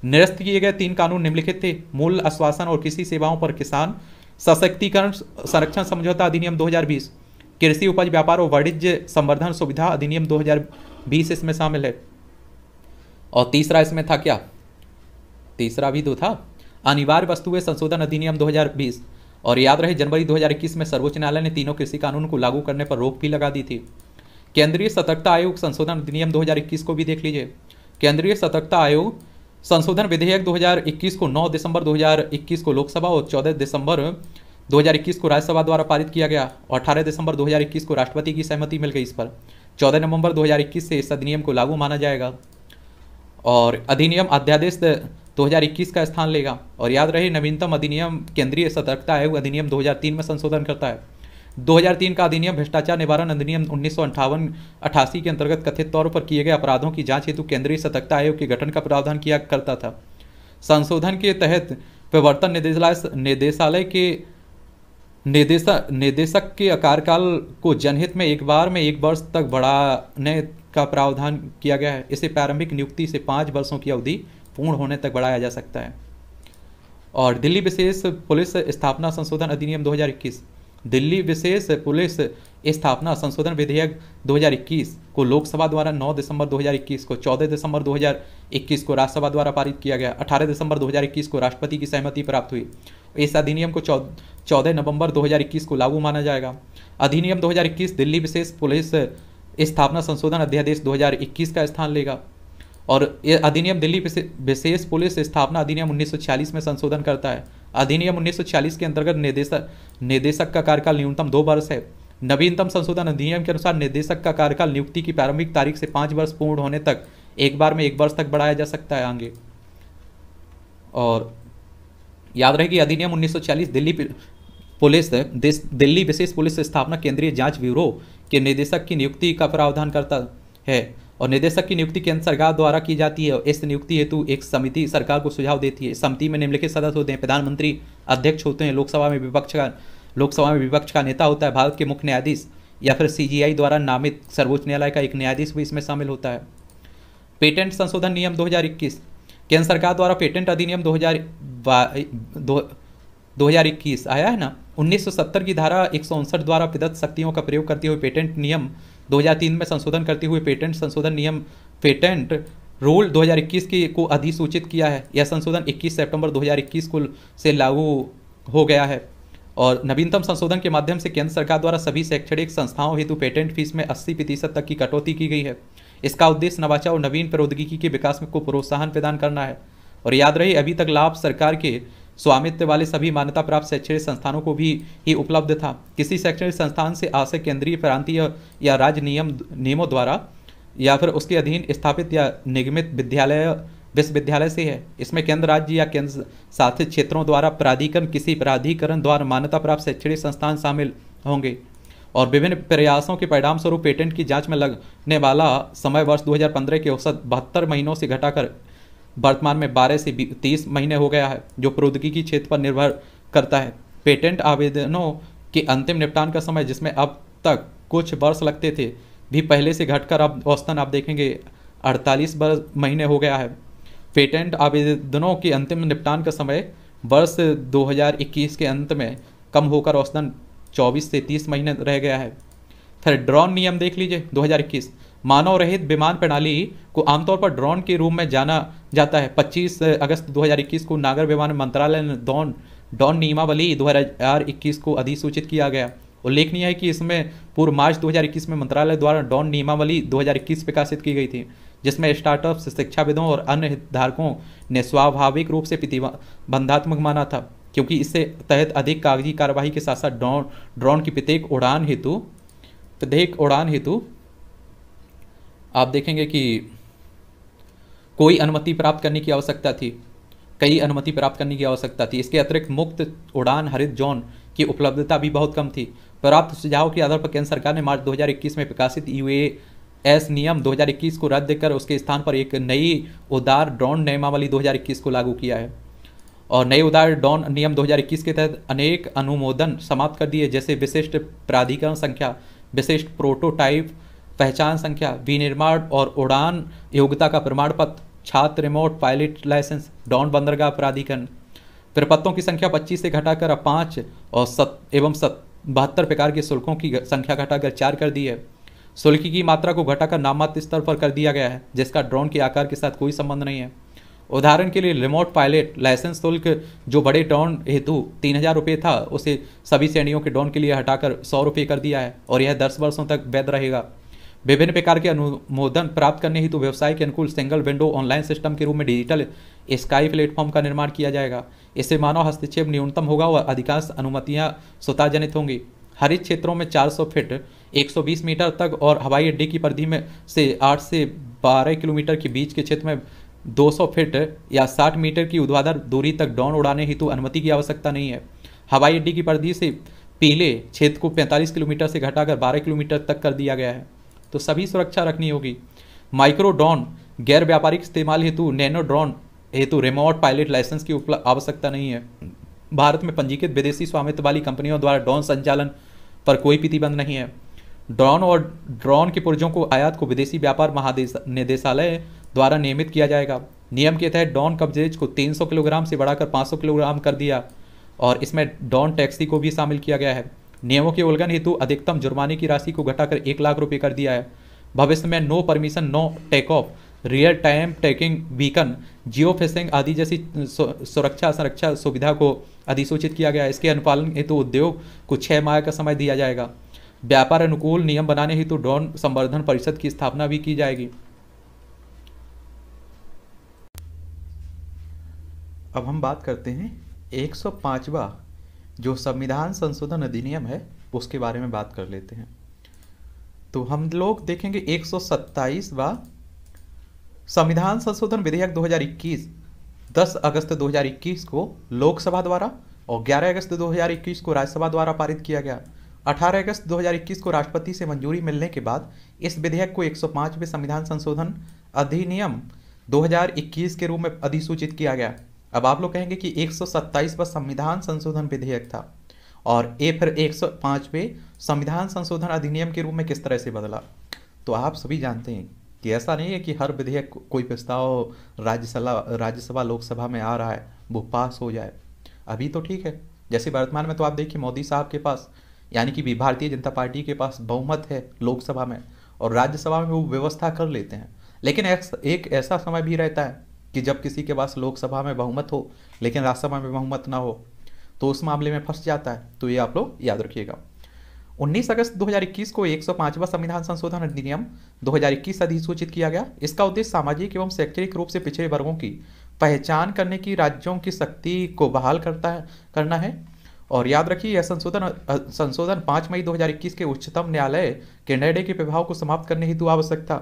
निरस्त किए गए तीन कानून निम्नलिखित थे मूल आश्वासन और कृषि सेवाओं पर किसान सशक्तिकरण संरक्षण समझौता अधिनियम 2020 कृषि उपज व्यापार और वाणिज्य संवर्धन सुविधा अधिनियम 2020 इसमें शामिल है और तीसरा इसमें था क्या तीसरा भी तो था अनिवार्य वस्तुएं संशोधन अधिनियम 2020 और याद रहे जनवरी 2021 में सर्वोच्च न्यायालय ने तीनों कृषि कानून को लागू करने पर रोक भी लगा दी थी केंद्रीय सतर्कता आयोग संशोधन अधिनियम 2021 को भी देख लीजिए केंद्रीय सतर्कता आयोग संशोधन विधेयक 2021 को 9 दिसंबर 2021 को लोकसभा और 14 दिसंबर 2021 को राज्यसभा द्वारा पारित किया गया और अठारह दिसंबर 2021 को राष्ट्रपति की सहमति मिल गई इस पर 14 नवंबर 2021 से इस अधिनियम को लागू माना जाएगा और अधिनियम अध्यादेश 2021 का स्थान लेगा और याद रहे नवीनतम अधिनियम केंद्रीय सतर्कता आयोग अधिनियम 2003 में संशोधन करता है 2003 का अधिनियम भ्रष्टाचार निवारण अधिनियम उन्नीस अठासी के अंतर्गत कथित तौर पर किए गए अपराधों की जांच हेतु केंद्रीय सतर्कता आयोग के गठन का प्रावधान किया करता था संशोधन के तहत प्रवर्तन निदेशालय निदेशालय के निदेशक निदेशक के कार्यकाल को जनहित में एक बार में एक वर्ष तक बढ़ाने का प्रावधान किया गया है इसे प्रारंभिक नियुक्ति से पाँच वर्षों की अवधि पूर्ण होने तक बढ़ाया जा सकता है और दिल्ली विशेष पुलिस स्थापना संशोधन अधिनियम 2021 दिल्ली विशेष पुलिस स्थापना संशोधन विधेयक 2021 को लोकसभा द्वारा 9 दिसंबर 2021 को 14 दिसंबर 2021 को राज्यसभा द्वारा पारित किया गया 18 दिसंबर 2021 को राष्ट्रपति की सहमति प्राप्त हुई इस अधिनियम को चौदह नवंबर दो को लागू माना जाएगा अधिनियम दो दिल्ली विशेष पुलिस स्थापना संशोधन अध्यादेश 2021 का स्थान लेगा और ये अधिनियम दिल्ली विशेष पुलिस स्थापना अधिनियम 1940 में संशोधन करता है अधिनियम 1940 के अंतर्गत निदेशक निदेशक का कार्यकाल न्यूनतम दो वर्ष है नवीनतम संशोधन अधिनियम के अनुसार निदेशक का कार्यकाल नियुक्ति की प्रारंभिक तारीख से पाँच वर्ष पूर्ण होने तक एक बार में एक वर्ष तक बढ़ाया जा सकता है आगे और याद रहे कि अधिनियम उन्नीस दिल्ली पुलिस दिल्ली विशेष पुलिस स्थापना केंद्रीय जाँच ब्यूरो के निदेशक की नियुक्ति का प्रावधान करता है और निदेशक की नियुक्ति केंद्र सरकार द्वारा की जाती है इस नियुक्ति हेतु एक समिति सरकार को सुझाव देती है समिति में निम्नलिखित सदस्य होते हैं प्रधानमंत्री अध्यक्ष होते हैं लोकसभा में विपक्ष का लोकसभा में विपक्ष का नेता होता है भारत के मुख्य न्यायाधीश या फिर सीजीआई द्वारा नामित सर्वोच्च न्यायालय का एक न्यायाधीश भी इसमें शामिल होता है पेटेंट संशोधन नियम 2021 केंद्र सरकार द्वारा पेटेंट अधिनियम दो हजार आया है ना 1970 की धारा एक द्वारा प्रदत्त शक्तियों का प्रयोग करते हुए पेटेंट नियम 2003 में संशोधन करते हुए पेटेंट संशोधन नियम पेटेंट रूल 2021 के को अधिसूचित किया है यह संशोधन 21 सितंबर 2021 को से लागू हो गया है और नवीनतम संशोधन के माध्यम से केंद्र सरकार द्वारा सभी शैक्षणिक संस्थाओं हेतु पेटेंट फीस में 80 प्रतिशत तक की कटौती की गई है इसका उद्देश्य नवाचार और नवीन प्रौद्योगिकी के विकास में को प्रोत्साहन प्रदान करना है और याद रही अभी तक लाभ सरकार के स्वामित्व वाले सभी मान्यता प्राप्त शैक्षणिक संस्थानों को भी ही उपलब्ध था किसी शैक्षणिक संस्थान से आशय केंद्रीय प्रांतीय या, या राज्य नियम नियमों द्वारा या फिर उसके अधीन स्थापित या निगमित विद्यालय विश्वविद्यालय से है इसमें केंद्र राज्य या केंद्र शासित क्षेत्रों द्वारा प्राधिकरण किसी प्राधिकरण द्वारा मान्यता प्राप्त शैक्षणिक संस्थान शामिल होंगे और विभिन्न प्रयासों के परिणाम स्वरूप पेटेंट की जांच में लगने वाला समय वर्ष 2015 के औसत बहत्तर महीनों से घटाकर वर्तमान में 12 से 30 महीने हो गया है जो प्रौद्योगिकी क्षेत्र पर निर्भर करता है पेटेंट आवेदनों के अंतिम निपटान का समय जिसमें अब तक कुछ वर्ष लगते थे भी पहले से घटकर अब औसतन आप देखेंगे 48 वर्ष महीने हो गया है पेटेंट आवेदनों के अंतिम निपटान का समय वर्ष 2021 के अंत में कम होकर औसतन 24 से 30 महीने रह गया है फिर ड्रॉन नियम देख लीजिए 2021 मानव रहित विमान प्रणाली को आमतौर पर ड्रोन के रूप में जाना जाता है 25 अगस्त 2021 को नागर विमान मंत्रालय ने डॉन डॉन नियमावली 2021 को अधिसूचित किया गया उल्लेखनीय है कि इसमें पूर्व मार्च 2021 में मंत्रालय द्वारा डॉन नियमावली 2021 विकासित की गई थी जिसमें स्टार्टअप्स शिक्षाविदों और अन्य हितधारकों ने स्वाभाविक रूप से प्रतिबंधात्मक माना था क्योंकि इससे तहत अधिक कागजी कार्यवाही के साथ साथ ड्रोन ड्रोन की प्रत्येक उड़ान हेतु प्रत्येक उड़ान हेतु आप देखेंगे कि कोई अनुमति प्राप्त करने की आवश्यकता थी कई अनुमति प्राप्त करने की आवश्यकता थी इसके अतिरिक्त मुक्त उड़ान हरित जोन की उपलब्धता भी बहुत कम थी प्राप्त सुझाव के आधार पर केंद्र सरकार ने मार्च 2021 में प्रकाशित यू एस नियम 2021 को रद्द कर उसके स्थान पर एक नई उदार ड्रोन नियमावली 2021 को लागू किया है और नए उदार ड्रोन नियम 2021 के तहत अनेक अनुमोदन समाप्त कर दिए जैसे विशिष्ट प्राधिकरण संख्या विशिष्ट प्रोटोटाइप पहचान संख्या विनिर्माण और उड़ान योग्यता का प्रमाण पत्र छात्र रिमोट पायलट लाइसेंस डॉन बंदरगाह प्राधिकरण प्रपत्तों की संख्या 25 से घटाकर अब पाँच और सत एवं सत बहत्तर प्रकार के शुल्कों की संख्या घटाकर चार कर दी है शुल्क की मात्रा को घटाकर नामात्र स्तर पर कर दिया गया है जिसका ड्रोन के आकार के साथ कोई संबंध नहीं है उदाहरण के लिए रिमोट पायलट लाइसेंस शुल्क जो बड़े ड्रोन हेतु तीन हज़ार रुपये था उसे सभी श्रेणियों के ड्रोन के लिए हटाकर सौ रुपये कर दिया है और यह दस वर्षों तक वैध रहेगा विभिन्न प्रकार के अनुमोदन प्राप्त करने हेतु व्यवसाय के अनुकूल सिंगल विंडो ऑनलाइन सिस्टम के रूप में डिजिटल स्काई प्लेटफॉर्म का निर्माण किया जाएगा इससे मानव हस्तक्षेप न्यूनतम होगा और अधिकांश अनुमतियां स्वताजनित होंगी हरित क्षेत्रों में 400 फीट 120 मीटर तक और हवाई अड्डे की परिधि में से 8 से 12 किलोमीटर के बीच के क्षेत्र में 200 फीट या 60 मीटर की उद्वादर दूरी तक ड्रोन उड़ाने हेतु अनुमति की आवश्यकता नहीं है हवाई अड्डे की परिधि से पीले क्षेत्र को 45 किलोमीटर से घटाकर 12 किलोमीटर तक कर दिया गया है तो सभी सुरक्षा रखनी होगी माइक्रोडॉन गैर व्यापारिक इस्तेमाल हेतु नैनोड्रॉन हेतु रिमोट पायलट लाइसेंस की आवश्यकता नहीं है भारत में पंजीकृत विदेशी स्वामित्व वाली कंपनियों द्वारा ड्रोन संचालन पर कोई प्रतिबंध नहीं है ड्रोन और ड्रोन के पुर्जों को आयात को विदेशी व्यापार महानिदेशालय द्वारा नियमित किया जाएगा नियम के तहत डॉन कब्जेज को 300 किलोग्राम से बढ़ाकर 500 किलोग्राम कर दिया और इसमें डॉन टैक्सी को भी शामिल किया गया है नियमों के उल्लंघन हेतु अधिकतम जुर्माने की राशि को घटाकर एक लाख रुपये कर दिया है भविष्य में no permission no take off real time tracking beacon geo facing आदि जैसी सुरक्षा संरक्षा सुविधा को अधिसूचित किया गया इसके अनुपालन हेतु उद्योग को छः माह का समय दिया जाएगा व्यापार अनुकूल नियम बनाने हेतु ड्रोन संवर्धन परिषद की स्थापना भी की जाएगी अब हम बात करते हैं 105वां जो संविधान संशोधन अधिनियम है उसके बारे में बात कर लेते हैं तो हम लोग देखेंगे 127 व संविधान संशोधन विधेयक 2021 10 अगस्त 2021 को लोकसभा द्वारा और 11 अगस्त 2021 को राज्यसभा द्वारा पारित किया गया 18 अगस्त 2021 को राष्ट्रपति से मंजूरी मिलने के बाद इस विधेयक को 105वें संविधान संशोधन अधिनियम 2021 के रूप में अधिसूचित किया गया अब आप लोग कहेंगे कि 127 सौ संविधान संशोधन विधेयक था और ए फिर एक पे संविधान संशोधन अधिनियम के रूप में किस तरह से बदला तो आप सभी जानते हैं कि ऐसा नहीं है कि हर विधेयक को, कोई प्रस्ताव राज्यसभा राज्यसभा लोकसभा में आ रहा है वो पास हो जाए अभी तो ठीक है जैसे वर्तमान में तो आप देखिए मोदी साहब के पास यानी कि भारतीय जनता पार्टी के पास बहुमत है लोकसभा में और राज्यसभा में वो व्यवस्था कर लेते हैं लेकिन एक ऐसा समय भी रहता है कि जब किसी के पास लोकसभा में बहुमत हो लेकिन राज्यसभा में बहुमत ना हो तो उस मामले में फंस जाता है तो ये आप लोग याद रखिएगा 19 अगस्त 2021 को एक 105वां संविधान संशोधन अधिनियम 2021 अधिसूचित किया गया इसका उद्देश्य सामाजिक एवं शैक्षणिक रूप से पिछड़े वर्गों की पहचान करने की राज्यों की शक्ति को बहाल करता है करना है और याद रखिए यह संशोधन संशोधन 5 मई 2021 के उच्चतम न्यायालय के निर्णय के प्रभाव को समाप्त करने हेतु आवश्यक था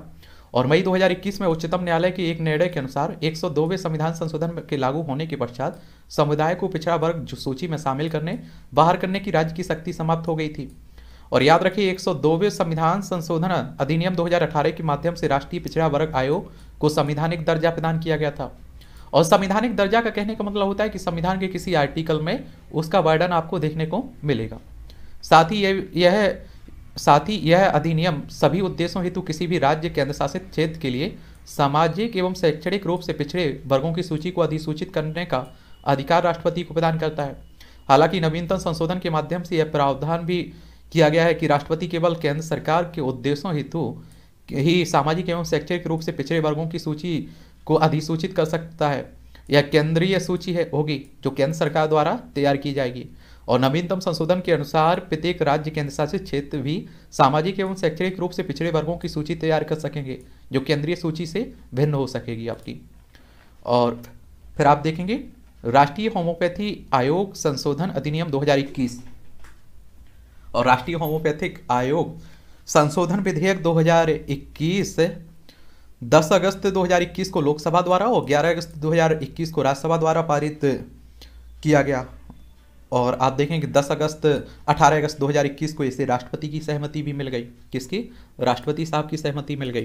और मई 2021 में उच्चतम न्यायालय के एक निर्णय के अनुसार एक संविधान संशोधन के लागू होने के पश्चात समुदाय को पिछड़ा वर्ग सूची में शामिल करने बाहर करने की राज्य की शक्ति समाप्त हो गई थी और याद रखिए एक संविधान संशोधन अधिनियम 2018 के माध्यम से राष्ट्रीय पिछड़ा वर्ग आयोग को संविधानिक दर्जा प्रदान किया गया था और संविधानिक दर्जा का कहने का मतलब होता है कि संविधान के किसी आर्टिकल में उसका वर्णन आपको देखने को मिलेगा साथ ही यह यह साथ ही यह अधिनियम सभी उद्देश्यों हेतु किसी भी राज्य केंद्र शासित क्षेत्र के लिए सामाजिक एवं शैक्षणिक रूप से पिछड़े वर्गों की सूची को अधिसूचित करने का अधिकार राष्ट्रपति को प्रदान करता है हालांकि नवीनतम संशोधन के माध्यम से यह प्रावधान भी किया गया है कि राष्ट्रपति केवल केंद्र सरकार के उद्देश्यों हेतु ही सामाजिक एवं शैक्षणिक रूप से पिछड़े वर्गों की सूची को अधिसूचित कर सकता है यह केंद्रीय सूची है होगी जो केंद्र सरकार द्वारा तैयार की जाएगी और नवीनतम संशोधन के अनुसार प्रत्येक राज्य केंद्र शासित क्षेत्र भी सामाजिक एवं शैक्षणिक रूप से पिछड़े वर्गों की सूची तैयार कर सकेंगे जो केंद्रीय सूची से भिन्न हो सकेगी आपकी और फिर आप देखेंगे राष्ट्रीय होम्योपैथी आयोग संशोधन अधिनियम 2021 और राष्ट्रीय होम्योपैथिक आयोग संशोधन विधेयक 2021 10 अगस्त 2021 को लोकसभा द्वारा और 11 अगस्त 2021 को राज्यसभा द्वारा पारित किया गया और आप देखें कि 10 अगस्त 18 अगस्त 2021 को इसे राष्ट्रपति की सहमति भी मिल गई किसकी राष्ट्रपति साहब की सहमति मिल गई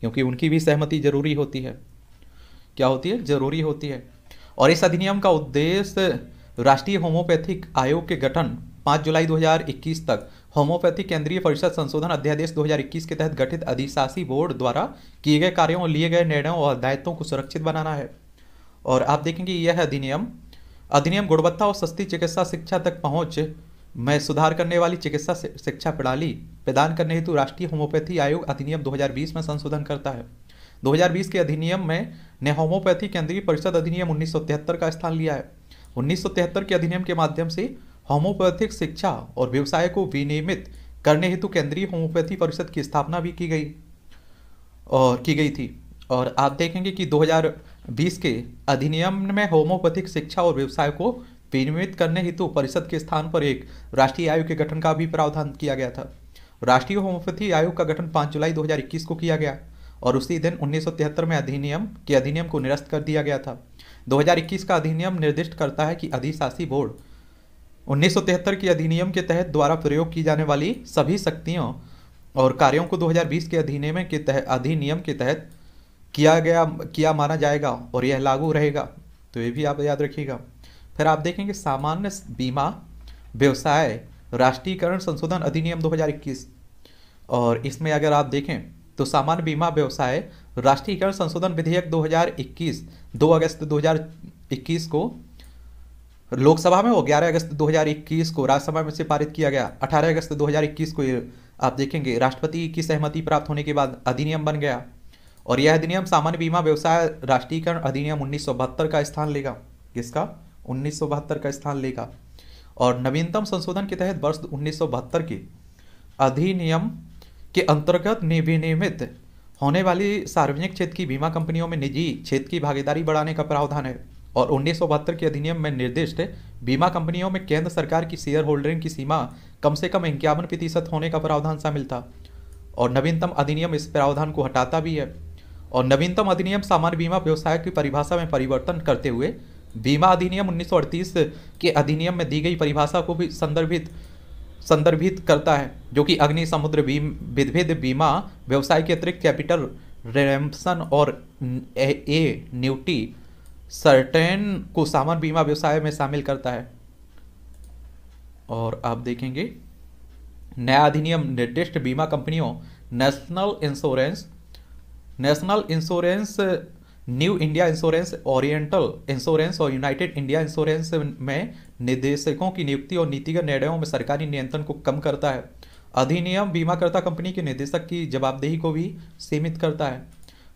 क्योंकि उनकी भी सहमति जरूरी होती है क्या होती है जरूरी होती है और इस अधिनियम का उद्देश्य राष्ट्रीय होम्योपैथिक आयोग के गठन 5 जुलाई 2021 तक होम्योपैथिक केंद्रीय परिषद संशोधन अध्यादेश 2021 के तहत गठित अधिशासी बोर्ड द्वारा किए गए कार्यों और लिए गए निर्णयों और दायित्वों को सुरक्षित बनाना है और आप देखेंगे यह अधिनियम अधिनियम गुणवत्ता और सस्ती चिकित्सा शिक्षा तक पहुंच में सुधार करने वाली चिकित्सा शिक्षा प्रणाली प्रदान करने हेतु राष्ट्रीय होम्योपैथी आयोग अधिनियम 2020 में संशोधन करता है 2020 के अधिनियम में ने होम्योपैथी केंद्रीय परिषद अधिनियम उन्नीस का स्थान लिया है उन्नीस के अधिनियम के माध्यम से होम्योपैथिक शिक्षा और व्यवसाय को विनियमित करने हेतु केंद्रीय होम्योपैथी परिषद की स्थापना भी की गई और की गई थी और आप देखेंगे कि 2000 बीस के अधिनियम में होम्योपैथिक शिक्षा और व्यवसाय को विनियमित करने हेतु परिषद के स्थान पर एक राष्ट्रीय आयोग के गठन का भी प्रावधान किया गया था राष्ट्रीय होम्योपैथी आयोग का गठन 5 जुलाई 2021 को किया गया और उसी दिन 1973 में अधिनियम के अधिनियम को निरस्त कर दिया गया था 2021 का अधिनियम निर्दिष्ट करता है कि अधिशासी बोर्ड 1973 के अधिनियम के तहत द्वारा प्रयोग की जाने वाली सभी शक्तियों और कार्यों को 2020 के अधिनियम के तहत अधिनियम के तहत किया गया किया माना जाएगा और यह लागू रहेगा तो ये भी आप याद रखिएगा फिर आप देखेंगे सामान्य बीमा व्यवसाय राष्ट्रीयकरण संशोधन अधिनियम 2021 और इसमें अगर आप देखें तो सामान्य बीमा व्यवसाय राष्ट्रीयकरण संशोधन विधेयक 2021 2 अगस्त 2021 को लोकसभा में हो 11 अगस्त 2021 को राज्यसभा में से पारित किया गया 18 अगस्त 2021 को ये आप देखेंगे राष्ट्रपति की सहमति प्राप्त होने के बाद अधिनियम बन गया और यह अधिनियम सामान्य बीमा व्यवसाय राष्ट्रीयकरण अधिनियम उन्नीस का स्थान लेगा किसका उन्नीस का स्थान लेगा और नवीनतम संशोधन के तहत वर्ष उन्नीस के अधिनियम के अंतर्गत विनियमित होने वाली सार्वजनिक क्षेत्र की बीमा कंपनियों में निजी क्षेत्र की भागीदारी बढ़ाने का प्रावधान है और उन्नीस के अधिनियम में निर्दिष्ट बीमा कंपनियों में केंद्र सरकार की शेयर होल्डरिंग की सीमा कम से कम इक्यावन प्रतिशत होने का प्रावधान शामिल था और नवीनतम अधिनियम इस प्रावधान को हटाता भी है और नवीनतम अधिनियम सामान्य बीमा व्यवसाय की परिभाषा में परिवर्तन करते हुए बीमा अधिनियम उन्नीस के अधिनियम में दी गई परिभाषा को भी संदर्भित संदर्भित करता है जो कि अग्नि समुद्र बीम विधभेद बीमा व्यवसाय के अतिरिक्त कैपिटल रेमसन और ए, ए न्यूटी सर्टेन को सामान्य बीमा व्यवसाय में शामिल करता है और आप देखेंगे नया अधिनियम निर्दिष्ट बीमा कंपनियों national insurance national insurance new India insurance oriental insurance और यूनाइटेड इंडिया इंश्योरेंस में निदेशकों की नियुक्ति और नीतिगत निर्णयों में सरकारी नियंत्रण को कम करता है अधिनियम बीमाकर्ता कंपनी के निदेशक की जवाबदेही को भी सीमित करता है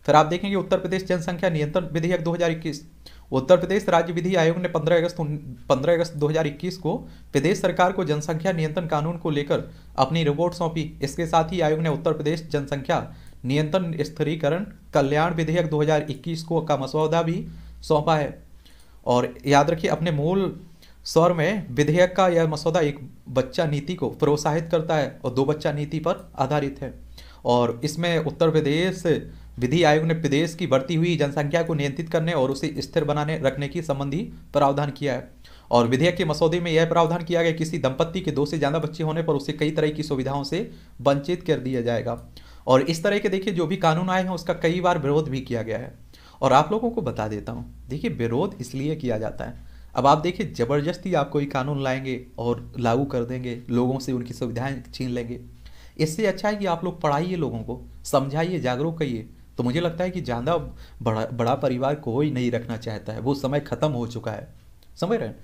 फिर आप देखेंगे उत्तर प्रदेश जनसंख्या नियंत्रण विधेयक 2021 उत्तर प्रदेश राज्य विधि आयोग ने 15 अगस्त 15 अगस्त 2021 को प्रदेश सरकार को जनसंख्या नियंत्रण कानून को लेकर अपनी रिपोर्ट सौंपी इसके साथ ही आयोग ने उत्तर प्रदेश जनसंख्या नियंत्रण स्थिरीकरण कल्याण विधेयक 2021 को का मसौदा भी सौंपा है और याद रखिए अपने मूल स्वर में विधेयक का यह मसौदा एक बच्चा नीति को प्रोत्साहित करता है और दो बच्चा नीति पर आधारित है और इसमें उत्तर प्रदेश विधि आयोग ने प्रदेश की बढ़ती हुई जनसंख्या को नियंत्रित करने और उसे स्थिर बनाने रखने की संबंधी प्रावधान किया है और विधेयक के मसौदे में यह प्रावधान किया गया किसी दंपत्ति के दो से ज़्यादा बच्चे होने पर उसे कई तरह की सुविधाओं से वंचित कर दिया जाएगा और इस तरह के देखिए जो भी कानून आए हैं उसका कई बार विरोध भी किया गया है और आप लोगों को बता देता हूँ देखिए विरोध इसलिए किया जाता है अब आप देखिए ज़बरदस्ती आप कोई कानून लाएंगे और लागू कर देंगे लोगों से उनकी सुविधाएं छीन लेंगे इससे अच्छा है कि आप लोग पढ़ाइए लोगों को समझाइए जागरूक करिए तो मुझे लगता है कि ज़्यादा बड़ा बड़ा परिवार कोई नहीं रखना चाहता है वो समय ख़त्म हो चुका है समझ रहे हैं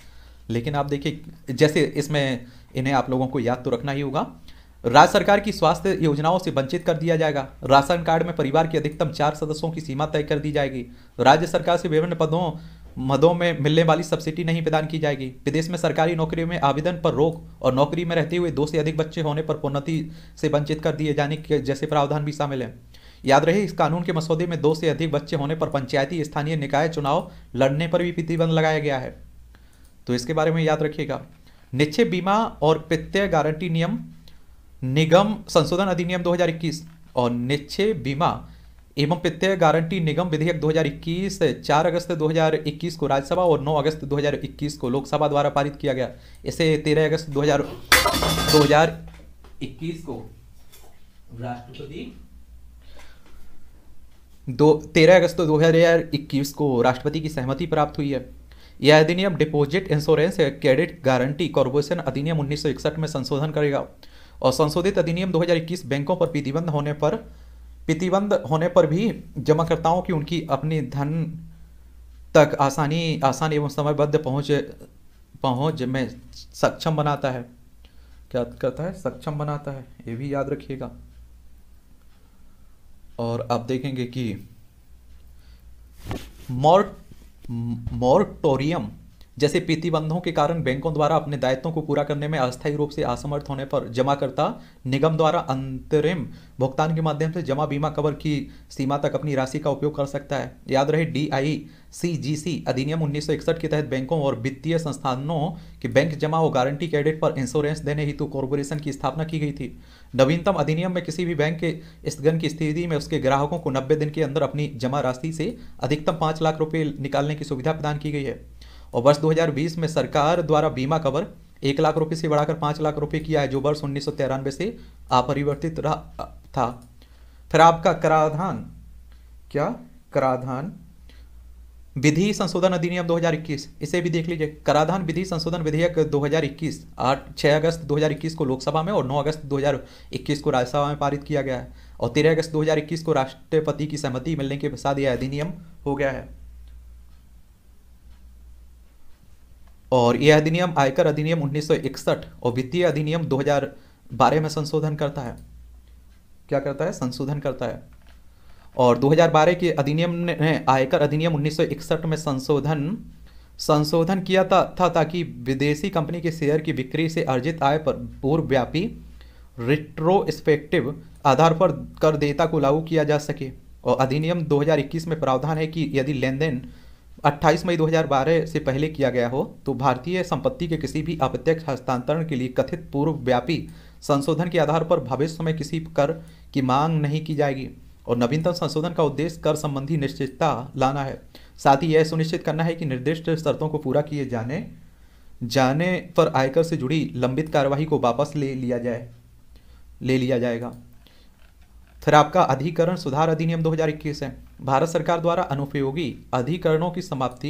लेकिन आप देखिए जैसे इसमें इन्हें आप लोगों को याद तो रखना ही होगा राज्य सरकार की स्वास्थ्य योजनाओं से वंचित कर दिया जाएगा राशन कार्ड में परिवार के अधिकतम चार सदस्यों की सीमा तय कर दी जाएगी राज्य सरकार से विभिन्न पदों मदों में मिलने वाली सब्सिडी नहीं प्रदान की जाएगी विदेश में सरकारी नौकरियों में आवेदन पर रोक और नौकरी में रहते हुए दो से अधिक बच्चे होने पर प्रोन्नति से वंचित कर दिए जाने के जैसे प्रावधान भी शामिल हैं याद रहे इस कानून के मसौदे में दो से अधिक बच्चे होने पर पंचायती स्थानीय निकाय चुनाव लड़ने पर भी प्रतिबंध लगाया गया है तो इसके बारे में याद रखिएगा निश्चय बीमा और प्रत्यय गारंटी नियम निगम संशोधन अधिनियम 2021 और निश्चय बीमा एवं प्रत्यय गारंटी निगम विधेयक 2021 चार अगस्त 2021 को राज्यसभा और 9 अगस्त 2021 को लोकसभा द्वारा पारित किया गया इसे 13 अगस्त 2000 2021 को राष्ट्रपति दो तेरह अगस्त दो हज़ार इक्कीस को राष्ट्रपति की सहमति प्राप्त हुई है यह अधिनियम deposit insurance credit guarantee corporation अधिनियम उन्नीस में संशोधन करेगा और संशोधित अधिनियम 2021 बैंकों पर प्रतिबंध होने पर प्रतिबंध होने पर भी जमाकर्ताओं की उनकी अपनी धन तक आसानी आसान एवं समयबद्ध पहुंच पहुंच में सक्षम बनाता है क्या कहता है सक्षम बनाता है ये भी याद रखिएगा और आप देखेंगे कि मोर मोरटोरियम जैसे प्रतिबंधों के कारण बैंकों द्वारा अपने दायित्वों को पूरा करने में अस्थायी रूप से असमर्थ होने पर जमाकर्ता निगम द्वारा अंतरिम भुगतान के माध्यम से जमा बीमा कवर की सीमा तक अपनी राशि का उपयोग कर सकता है याद रहे डी आई सी जी सी अधिनियम उन्नीस के तहत बैंकों और वित्तीय संस्थानों के बैंक जमा और गारंटी क्रेडिट पर इंश्योरेंस देने हेतु कॉरपोरेशन की स्थापना की गई थी नवीनतम अधिनियम में किसी भी बैंक के स्थगन की स्थिति में उसके ग्राहकों को नब्बे दिन के अंदर अपनी जमा राशि से अधिकतम पाँच लाख रुपये निकालने की सुविधा प्रदान की गई है और वर्ष 2020 में सरकार द्वारा बीमा कवर एक लाख रुपए से बढ़ाकर पाँच लाख रुपए किया है जो वर्ष उन्नीस से अपरिवर्तित रहा था फिर आपका कराधान क्या कराधान विधि संशोधन अधिनियम 2021 इसे भी देख लीजिए कराधान विधि संशोधन विधेयक 2021 आठ 6 अगस्त 2021 को लोकसभा में और 9 अगस्त 2021 को राज्यसभा में पारित किया गया है और 13 अगस्त 2021 को राष्ट्रपति की सहमति मिलने के साथ यह अधिनियम हो गया है और यह अधिनियम आयकर अधिनियम 1961 और वित्तीय अधिनियम 2012 में संशोधन करता है क्या करता है संशोधन करता है और 2012 के अधिनियम ने आयकर अधिनियम 1961 में संशोधन संशोधन किया था, था ताकि विदेशी कंपनी के शेयर की बिक्री से अर्जित आय पर पूर्वव्यापी रिट्रोस्पेक्टिव आधार पर कर देयता को लागू किया जा सके और अधिनियम 2021 में प्रावधान है कि यदि लेन देन 28 मई 2012 से पहले किया गया हो तो भारतीय संपत्ति के किसी भी अप्रत्यक्ष हस्तांतरण के लिए कथित पूर्व व्यापी संशोधन के आधार पर भविष्य में किसी कर की मांग नहीं की जाएगी और नवीनतम संशोधन का उद्देश्य कर संबंधी निश्चितता लाना है साथ ही यह सुनिश्चित करना है कि निर्दिष्ट शर्तों को पूरा किए जाने जाने पर आयकर से जुड़ी लंबित कार्यवाही को वापस ले लिया जाए ले लिया जाएगा फिर आपका अधिकरण सुधार अधिनियम 2021 है भारत सरकार द्वारा अनुपयोगी अधिकरणों की समाप्ति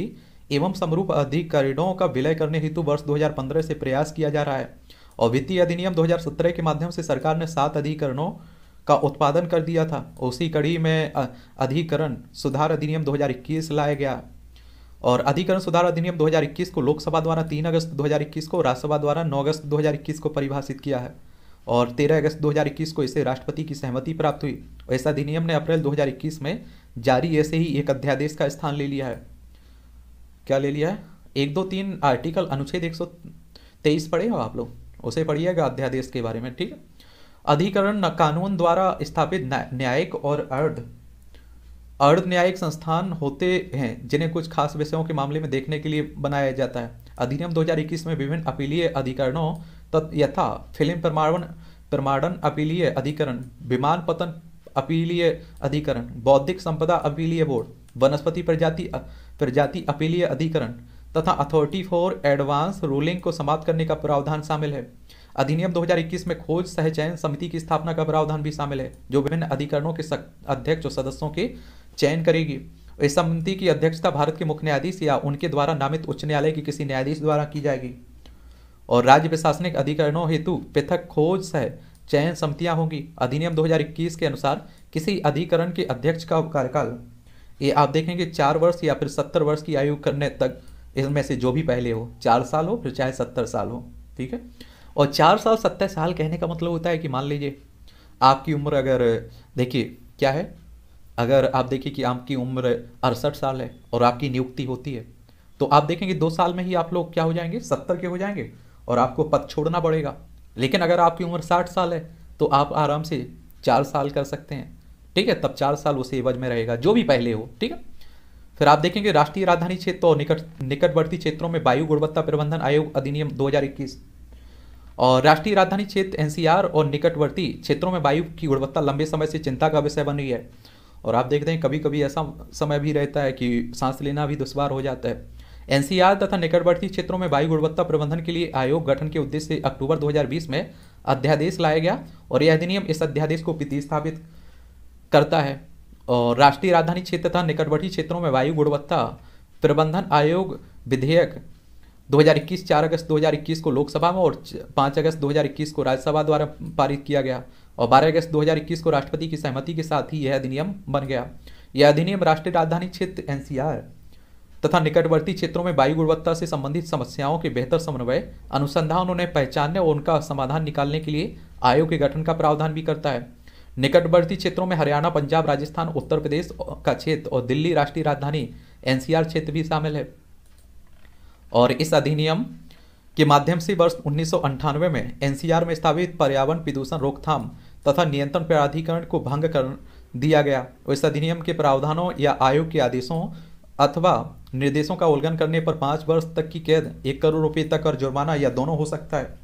एवं समरूप अधिकरणों का विलय करने हेतु वर्ष 2015 से प्रयास किया जा रहा है और वित्तीय अधिनियम 2017 के माध्यम से सरकार ने सात अधिकरणों का उत्पादन कर दिया था उसी कड़ी में अधिकरण सुधार अधिनियम 2021 लाया गया और अधिकरण सुधार अधिनियम 2021 को लोकसभा द्वारा 3 अगस्त 2021 को राज्यसभा द्वारा 9 अगस्त 2021 को परिभाषित किया है और 13 अगस्त 2021 को इसे राष्ट्रपति की सहमति प्राप्त हुई ऐसा अधिनियम ने अप्रैल 2021 में जारी ऐसे ही एक अध्यादेश का स्थान ले लिया है क्या ले लिया है एक दो तीन आर्टिकल अनुच्छेद एक पढ़े हो आप लोग उसे पढ़िएगा अध्यादेश के बारे में ठीक है अधिकरण कानून द्वारा स्थापित न्यायिक और अर्ध अर्ध न्यायिक संस्थान होते हैं जिन्हें कुछ खास विषयों के मामले में देखने के लिए बनाया जाता है अधिनियम 2021 में विभिन्न अपीलीय अधिकरणों तत् यथा फिल्म प्रमाण प्रमाणन अपीलीय अधिकरण विमान पतन अपीलीय अधिकरण बौद्धिक संपदा अपीलीय बोर्ड वनस्पति प्रजाति प्रजाति अपीलीय अधिकरण तथा अथॉरिटी फॉर एडवांस रूलिंग को समाप्त करने का प्रावधान शामिल है अधिनियम 2021 में खोज सहचयन समिति की स्थापना का प्रावधान भी शामिल है जो विभिन्न अधिकरणों के अध्यक्ष और सदस्यों के चयन करेगी इस समिति की अध्यक्षता भारत के मुख्य न्यायाधीश या उनके द्वारा नामित उच्च न्यायालय के किसी न्यायाधीश द्वारा की जाएगी और राज्य प्रशासनिक अधिकरणों हेतु पृथक खोज सह चयन समितियां होंगी अधिनियम 2021 के अनुसार किसी अधिकरण के अध्यक्ष का कार्यकाल ये आप देखेंगे चार वर्ष या फिर सत्तर वर्ष की आयु करने तक इसमें से जो भी पहले हो चार साल हो फिर चाहे सत्तर साल हो ठीक है और चार साल सत्तर साल कहने का मतलब होता है कि मान लीजिए आपकी उम्र अगर देखिए क्या है अगर आप देखिए कि आपकी उम्र अड़सठ साल है और आपकी नियुक्ति होती है तो आप देखेंगे दो साल में ही आप लोग क्या हो जाएंगे सत्तर के हो जाएंगे और आपको पद छोड़ना पड़ेगा लेकिन अगर आपकी उम्र साठ साल है तो आप आराम से चार साल कर सकते हैं ठीक है तब चार साल उस एवज में रहेगा जो भी पहले हो ठीक है फिर आप देखेंगे राष्ट्रीय राजधानी क्षेत्र और निकट निकटवर्ती क्षेत्रों में वायु गुणवत्ता प्रबंधन आयोग अधिनियम 2021 और राष्ट्रीय राजधानी क्षेत्र एनसीआर और निकटवर्ती क्षेत्रों में वायु की गुणवत्ता लंबे समय से चिंता का विषय बन रही है और आप देखते हैं कभी कभी ऐसा समय भी रहता है कि सांस लेना भी दुश्वार हो जाता है एनसीआर तथा निकटवर्ती क्षेत्रों में वायु गुणवत्ता प्रबंधन के लिए आयोग गठन के उद्देश्य से अक्टूबर 2020 में अध्यादेश लाया गया और यह अधिनियम इस अध्यादेश को प्रतिस्थापित करता है और राष्ट्रीय राजधानी क्षेत्र तथा निकटवर्ती क्षेत्रों में वायु गुणवत्ता प्रबंधन आयोग विधेयक 2021 चार अगस्त 2021 को लोकसभा में और पाँच अगस्त 2021 को राज्यसभा द्वारा पारित किया गया और बारह अगस्त 2021 को राष्ट्रपति की सहमति के साथ ही यह अधिनियम बन गया यह अधिनियम राष्ट्रीय राजधानी क्षेत्र एनसीआर तथा निकटवर्ती क्षेत्रों में वायु गुणवत्ता से संबंधित समस्याओं के बेहतर समन्वय अनुसंधान उन्हें पहचानने और उनका समाधान निकालने के लिए आयोग के गठन का प्रावधान भी करता है निकटवर्ती क्षेत्रों में हरियाणा पंजाब राजस्थान उत्तर प्रदेश का क्षेत्र और दिल्ली राष्ट्रीय राजधानी एनसीआर क्षेत्र भी शामिल है और इस अधिनियम के माध्यम से वर्ष उन्नीस में एनसीआर में स्थापित पर्यावरण प्रदूषण रोकथाम तथा नियंत्रण प्राधिकरण को भंग कर दिया गया इस अधिनियम के प्रावधानों या आयोग के आदेशों अथवा निर्देशों का उल्लंघन करने पर पाँच वर्ष तक की कैद एक करोड़ रुपए तक और जुर्माना या दोनों हो सकता है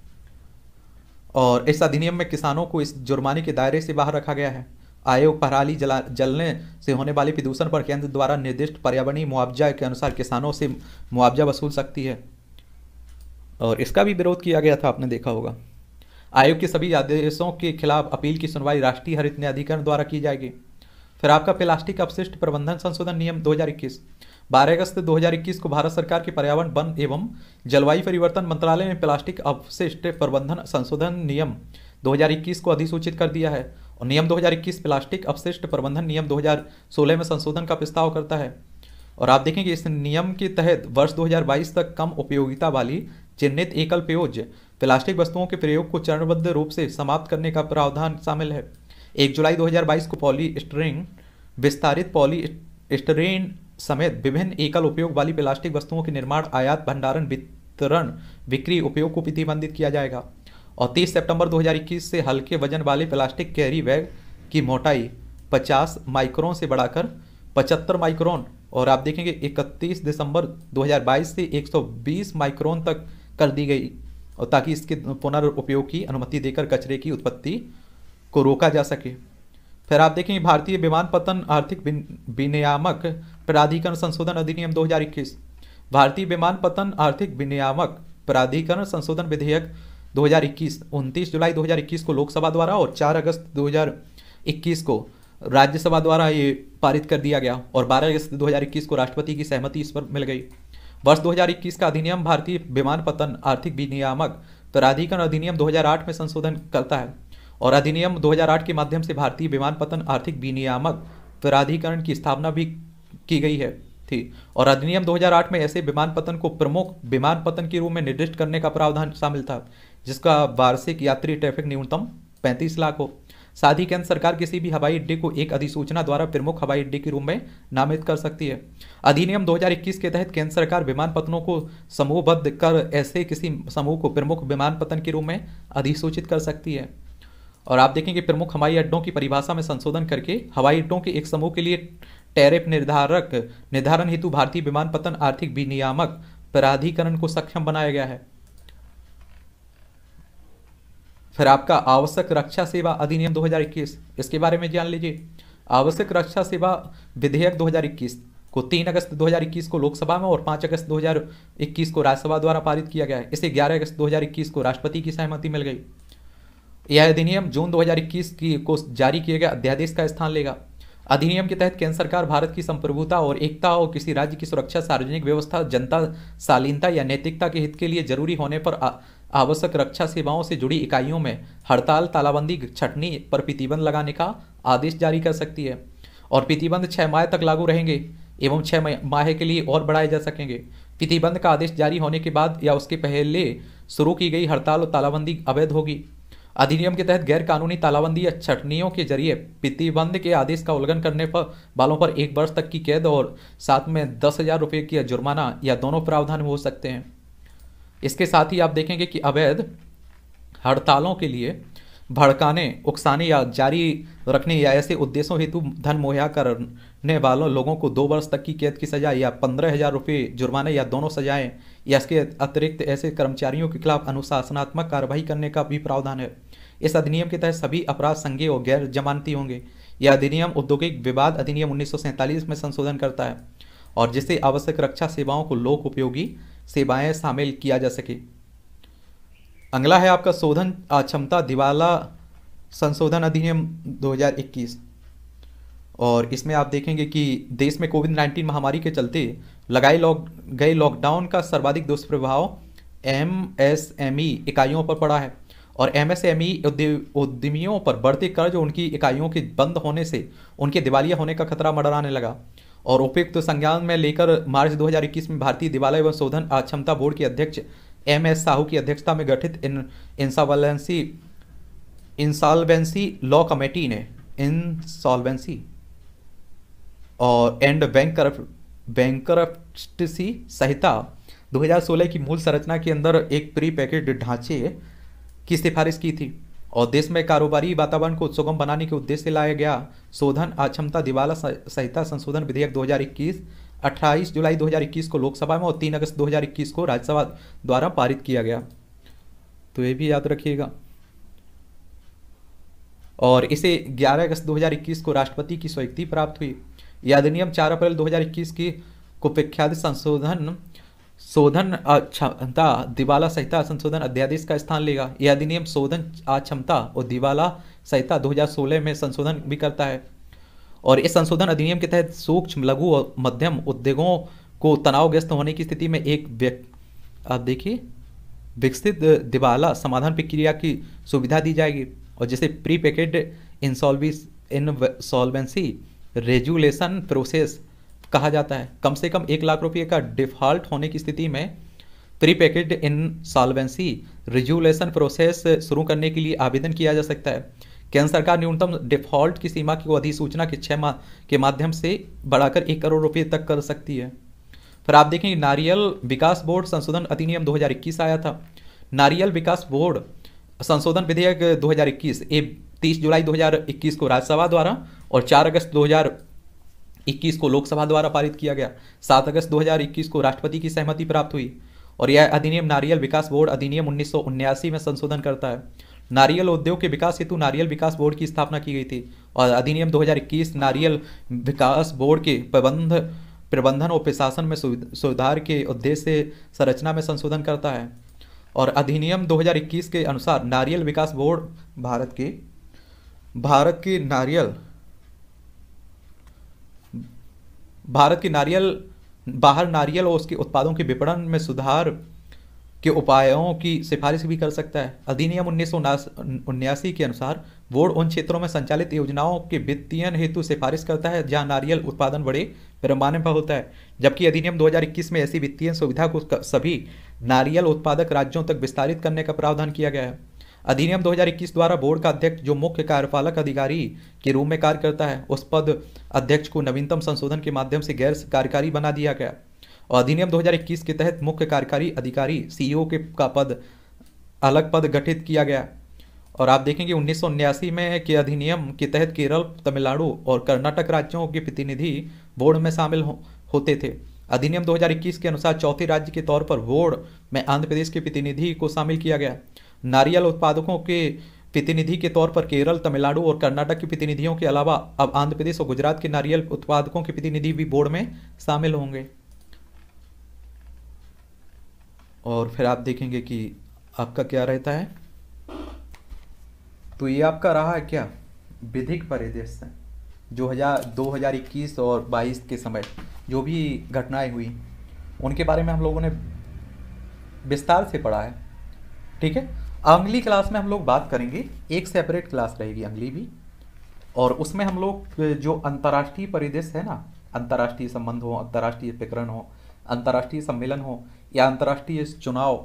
और इस अधिनियम में किसानों को इस जुर्माने के दायरे से बाहर रखा गया है आयोग पराली जला जलने से होने वाले प्रदूषण पर केंद्र द्वारा निर्दिष्ट पर्यावरणीय मुआवजा के अनुसार किसानों से मुआवजा वसूल सकती है और इसका भी विरोध किया गया था आपने देखा होगा आयोग के सभी आदेशों के खिलाफ अपील की सुनवाई राष्ट्रीय हरित न्यायाधिकरण द्वारा की जाएगी फिर आपका प्लास्टिक अपशिष्ट प्रबंधन संशोधन नियम 2021 12 अगस्त 2021 को भारत सरकार के पर्यावरण वन एवं जलवायु परिवर्तन मंत्रालय ने प्लास्टिक अपशिष्ट प्रबंधन संशोधन नियम 2021 को अधिसूचित कर दिया है और नियम 2021 प्लास्टिक अपशिष्ट प्रबंधन नियम 2016 में संशोधन का प्रस्ताव करता है और आप देखेंगे इस नियम के तहत वर्ष 2022 तक कम उपयोगिता वाली चिन्हित एकल पेयोज प्लास्टिक वस्तुओं के प्रयोग को चरणबद्ध रूप से समाप्त करने का प्रावधान शामिल है एक जुलाई 2022 को पॉली स्ट्रिंग विस्तारित पॉली स्ट्रेन समेत विभिन्न एकल उपयोग वाली प्लास्टिक वस्तुओं के निर्माण आयात भंडारण वितरण बिक्री उपयोग को प्रतिबंधित किया जाएगा और 30 सितंबर 2021 से हल्के वजन वाले प्लास्टिक कैरी बैग की मोटाई 50 माइक्रोन से बढ़ाकर 75 माइक्रोन और आप देखेंगे 31 दिसंबर 2022 से 120 माइक्रोन तक कर दी गई और ताकि इसके पुनर्उपयोग की अनुमति देकर कचरे की उत्पत्ति को रोका जा सके फिर आप देखेंगे भारतीय विमान पतन आर्थिक विनियामक प्राधिकरण संशोधन अधिनियम 2021 भारतीय विमान पतन आर्थिक विनियामक प्राधिकरण संशोधन विधेयक 2021 29 जुलाई 2021 को लोकसभा द्वारा और 4 अगस्त 2021 को राज्यसभा द्वारा ये पारित कर दिया गया और 12 अगस्त 2021 को राष्ट्रपति की सहमति इस पर मिल गई वर्ष 2021 का अधिनियम भारतीय विमान पतन आर्थिक विनियामक प्राधिकरण अधिनियम 2008 में संशोधन करता है और अधिनियम 2008 के माध्यम से भारतीय विमानपतन आर्थिक विनियामक प्राधिकरण की स्थापना भी की गई है थी और अधिनियम 2008 में ऐसे विमानपतन को प्रमुख विमानपतन के रूप में निर्दिष्ट करने का प्रावधान शामिल था जिसका वार्षिक यात्री ट्रैफिक न्यूनतम 35 लाख हो साथ ही केंद्र सरकार किसी भी हवाई अड्डे को एक अधिसूचना द्वारा प्रमुख हवाई अड्डे के रूप में नामित कर सकती है अधिनियम 2021 के तहत केंद्र सरकार विमानपतनों को समूहबद्ध कर ऐसे किसी समूह को प्रमुख विमानपतन के रूप में अधिसूचित कर सकती है और आप देखेंगे प्रमुख हवाई अड्डों की परिभाषा में संशोधन करके हवाई अड्डों के एक समूह के लिए टैरिफ निर्धारक निर्धारण हेतु भारतीय पतन आर्थिक विनियामक प्राधिकरण को सक्षम बनाया गया है फिर आपका आवश्यक रक्षा सेवा अधिनियम 2021 इसके बारे में जान लीजिए आवश्यक रक्षा सेवा विधेयक 2021 को 3 अगस्त 2021 को लोकसभा में और 5 अगस्त 2021 को राज्यसभा द्वारा पारित किया गया है इसे 11 अगस्त 2021 को राष्ट्रपति की सहमति मिल गई यह अधिनियम जून 2021 की को जारी किए गए अध्यादेश का स्थान लेगा अधिनियम के तहत केंद्र सरकार भारत की संप्रभुता और एकता और किसी राज्य की सुरक्षा सार्वजनिक व्यवस्था जनता शालीनता या नैतिकता के हित के लिए जरूरी होने पर आवश्यक रक्षा सेवाओं से जुड़ी इकाइयों में हड़ताल तालाबंदी छटनी पर प्रतिबंध लगाने का आदेश जारी कर सकती है और प्रतिबंध छः माह तक लागू रहेंगे एवं छः माह के लिए और बढ़ाए जा सकेंगे प्रतिबंध का आदेश जारी होने के बाद या उसके पहले शुरू की गई हड़ताल और तालाबंदी अवैध होगी अधिनियम के तहत गैर कानूनी तालाबंदी या छटनियों के जरिए प्रतिबंध के आदेश का उल्लंघन करने पर बालों पर एक वर्ष तक की कैद और साथ में दस हजार रुपये की जुर्माना या दोनों प्रावधान हो सकते हैं इसके साथ ही आप देखेंगे कि अवैध हड़तालों के लिए भड़काने उकसाने या जारी रखने या ऐसे उद्देश्यों हेतु धन मुहैया करने वालों लोगों को दो वर्ष तक की कैद की सजा या पंद्रह हजार रुपये जुर्माने या दोनों सजाएं या इसके अतिरिक्त ऐसे कर्मचारियों के खिलाफ अनुशासनात्मक कार्रवाई करने का भी प्रावधान है इस अधिनियम के तहत सभी अपराध संघीय और गैर जमानती होंगे यह अधिनियम औद्योगिक विवाद अधिनियम उन्नीस में संशोधन करता है और जिससे आवश्यक रक्षा सेवाओं को लोक उपयोगी सेवाएं शामिल किया जा सके अगला है आपका शोधन क्षमता दिवाला संशोधन अधिनियम 2021 और इसमें आप देखेंगे कि देश में कोविड नाइन्टीन महामारी के चलते लगाए लॉक गए लॉकडाउन का सर्वाधिक दुष्प्रभाव एम एस एम ई इकाइयों पर पड़ा है और एम एस एम ई उद्यमियों पर बढ़ते कर्ज उनकी इकाइयों के बंद होने से उनके दिवालिया होने का खतरा मडराने लगा और उपयुक्त संज्ञान में लेकर मार्च 2021 में भारतीय दिवालय एवं शोधन अक्षमता बोर्ड के अध्यक्ष एम एस साहू की अध्यक्षता में गठित in insolvency insolvency law committee ने इंसॉल्वेंसी और एंड बैंक बैंकर संहिता 2016 की मूल संरचना के अंदर एक प्री पैकेज ढांचे की सिफारिश की थी और देश में कारोबारी वातावरण को सुगम बनाने के उद्देश्य से लाया गया शोधन अक्षमता दिवाला संहिता संशोधन विधेयक 2021 28 जुलाई 2021 को लोकसभा में और 3 अगस्त 2021 को राज्यसभा द्वारा पारित किया गया तो ये भी याद रखिएगा और इसे 11 अगस्त 2021 को राष्ट्रपति की स्वीकृति प्राप्त हुई यह अधिनियम चार अप्रैल 2021 की कुप्रख्यात संशोधन शोधन क्षमता दिवाला संहिता संशोधन अध्यादेश का स्थान लेगा यह अधिनियम शोधन अक्षमता और दिवाला संहिता 2016 में संशोधन भी करता है और इस संशोधन अधिनियम के तहत सूक्ष्म लघु और मध्यम उद्योगों को तनावग्रस्त होने की स्थिति में एक व्यक्ति आप देखिए विकसित दिवाला समाधान प्रक्रिया की सुविधा दी जाएगी और जैसे pre packaged insolvency insolvency resolution process कहा जाता है कम से कम एक लाख रुपये का डिफॉल्ट होने की स्थिति में pre packet insolvency resolution process शुरू करने के लिए आवेदन किया जा सकता है केंद्र सरकार न्यूनतम डिफॉल्ट की सीमा को अधिसूचना के छः माह के माध्यम से बढ़ाकर एक करोड़ रुपये तक कर सकती है फिर आप देखेंगे नारियल विकास बोर्ड संशोधन अधिनियम 2021 आया था नारियल विकास बोर्ड संशोधन विधेयक 2021 हज़ार ए तीस जुलाई 2021 को राज्यसभा द्वारा और चार अगस्त 2021 को लोकसभा द्वारा पारित किया गया सात अगस्त 2021 को राष्ट्रपति की सहमति प्राप्त हुई और यह अधिनियम नारियल विकास बोर्ड अधिनियम उन्नीस में संशोधन करता है नारियल उद्योग के विकास हेतु नारियल विकास बोर्ड की स्थापना की गई थी और अधिनियम 2021 नारियल विकास बोर्ड के प्रबंध प्रबंधन और प्रशासन में सुधार के उद्देश्य से संरचना में संशोधन करता है और अधिनियम 2021 के अनुसार नारियल विकास बोर्ड भारत के भारत के नारियल भारत की नारियल बाहर नारियल और उसके उत्पादों के विपणन में सुधार के उपायों की सिफारिश भी कर सकता है अधिनियम उन्नीस उन्यासी के अनुसार बोर्ड उन क्षेत्रों में संचालित योजनाओं के वित्तीय हेतु सिफारिश करता है जहां नारियल उत्पादन बड़े पैमाने पर होता है जबकि अधिनियम 2021 में ऐसी वित्तीय सुविधा को सभी नारियल उत्पादक राज्यों तक विस्तारित करने का प्रावधान किया गया है अधिनियम 2021 द्वारा बोर्ड का अध्यक्ष जो मुख्य कार्यपालक अधिकारी के रूप में कार्य करता है उस पद अध्यक्ष को नवीनतम संशोधन के माध्यम से गैर कार्यकारी बना दिया गया और अधिनियम 2021 के तहत मुख्य कार्यकारी अधिकारी सीईओ के का पद अलग पद गठित किया गया और आप देखेंगे उन्नीस में के अधिनियम के तहत केरल तमिलनाडु और कर्नाटक राज्यों के प्रतिनिधि बोर्ड में शामिल हो, होते थे अधिनियम 2021 के अनुसार चौथे राज्य के तौर पर बोर्ड में आंध्र प्रदेश के प्रतिनिधि को शामिल किया गया नारियल उत्पादकों के प्रतिनिधि के तौर पर केरल तमिलनाडु और कर्नाटक के प्रतिनिधियों के अलावा अब आंध्र प्रदेश और गुजरात के नारियल उत्पादकों के प्रतिनिधि भी बोर्ड में शामिल होंगे और फिर आप देखेंगे कि आपका क्या रहता है तो ये आपका रहा है क्या विधिक परिदृश्य जो हजार दो हजार इक्कीस और बाईस के समय जो भी घटनाएं हुई उनके बारे में हम लोगों ने विस्तार से पढ़ा है ठीक है अगली क्लास में हम लोग बात करेंगे एक सेपरेट क्लास रहेगी अगली भी और उसमें हम लोग जो अंतर्राष्ट्रीय परिदृश्य है ना अंतर्राष्ट्रीय संबंध हो अंतर्राष्ट्रीय प्रकरण हो अंतर्राष्ट्रीय सम्मेलन हो या अंतर्राष्ट्रीय चुनाव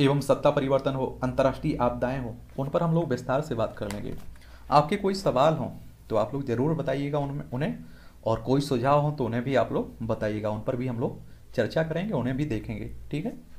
एवं सत्ता परिवर्तन हो अंतर्राष्ट्रीय आपदाएं हो उन पर हम लोग विस्तार से बात कर लेंगे आपके कोई सवाल हों तो आप लोग ज़रूर बताइएगा उनमें उन्हें और कोई सुझाव हो तो उन्हें भी आप लोग बताइएगा उन पर भी हम लोग चर्चा करेंगे उन्हें भी देखेंगे ठीक है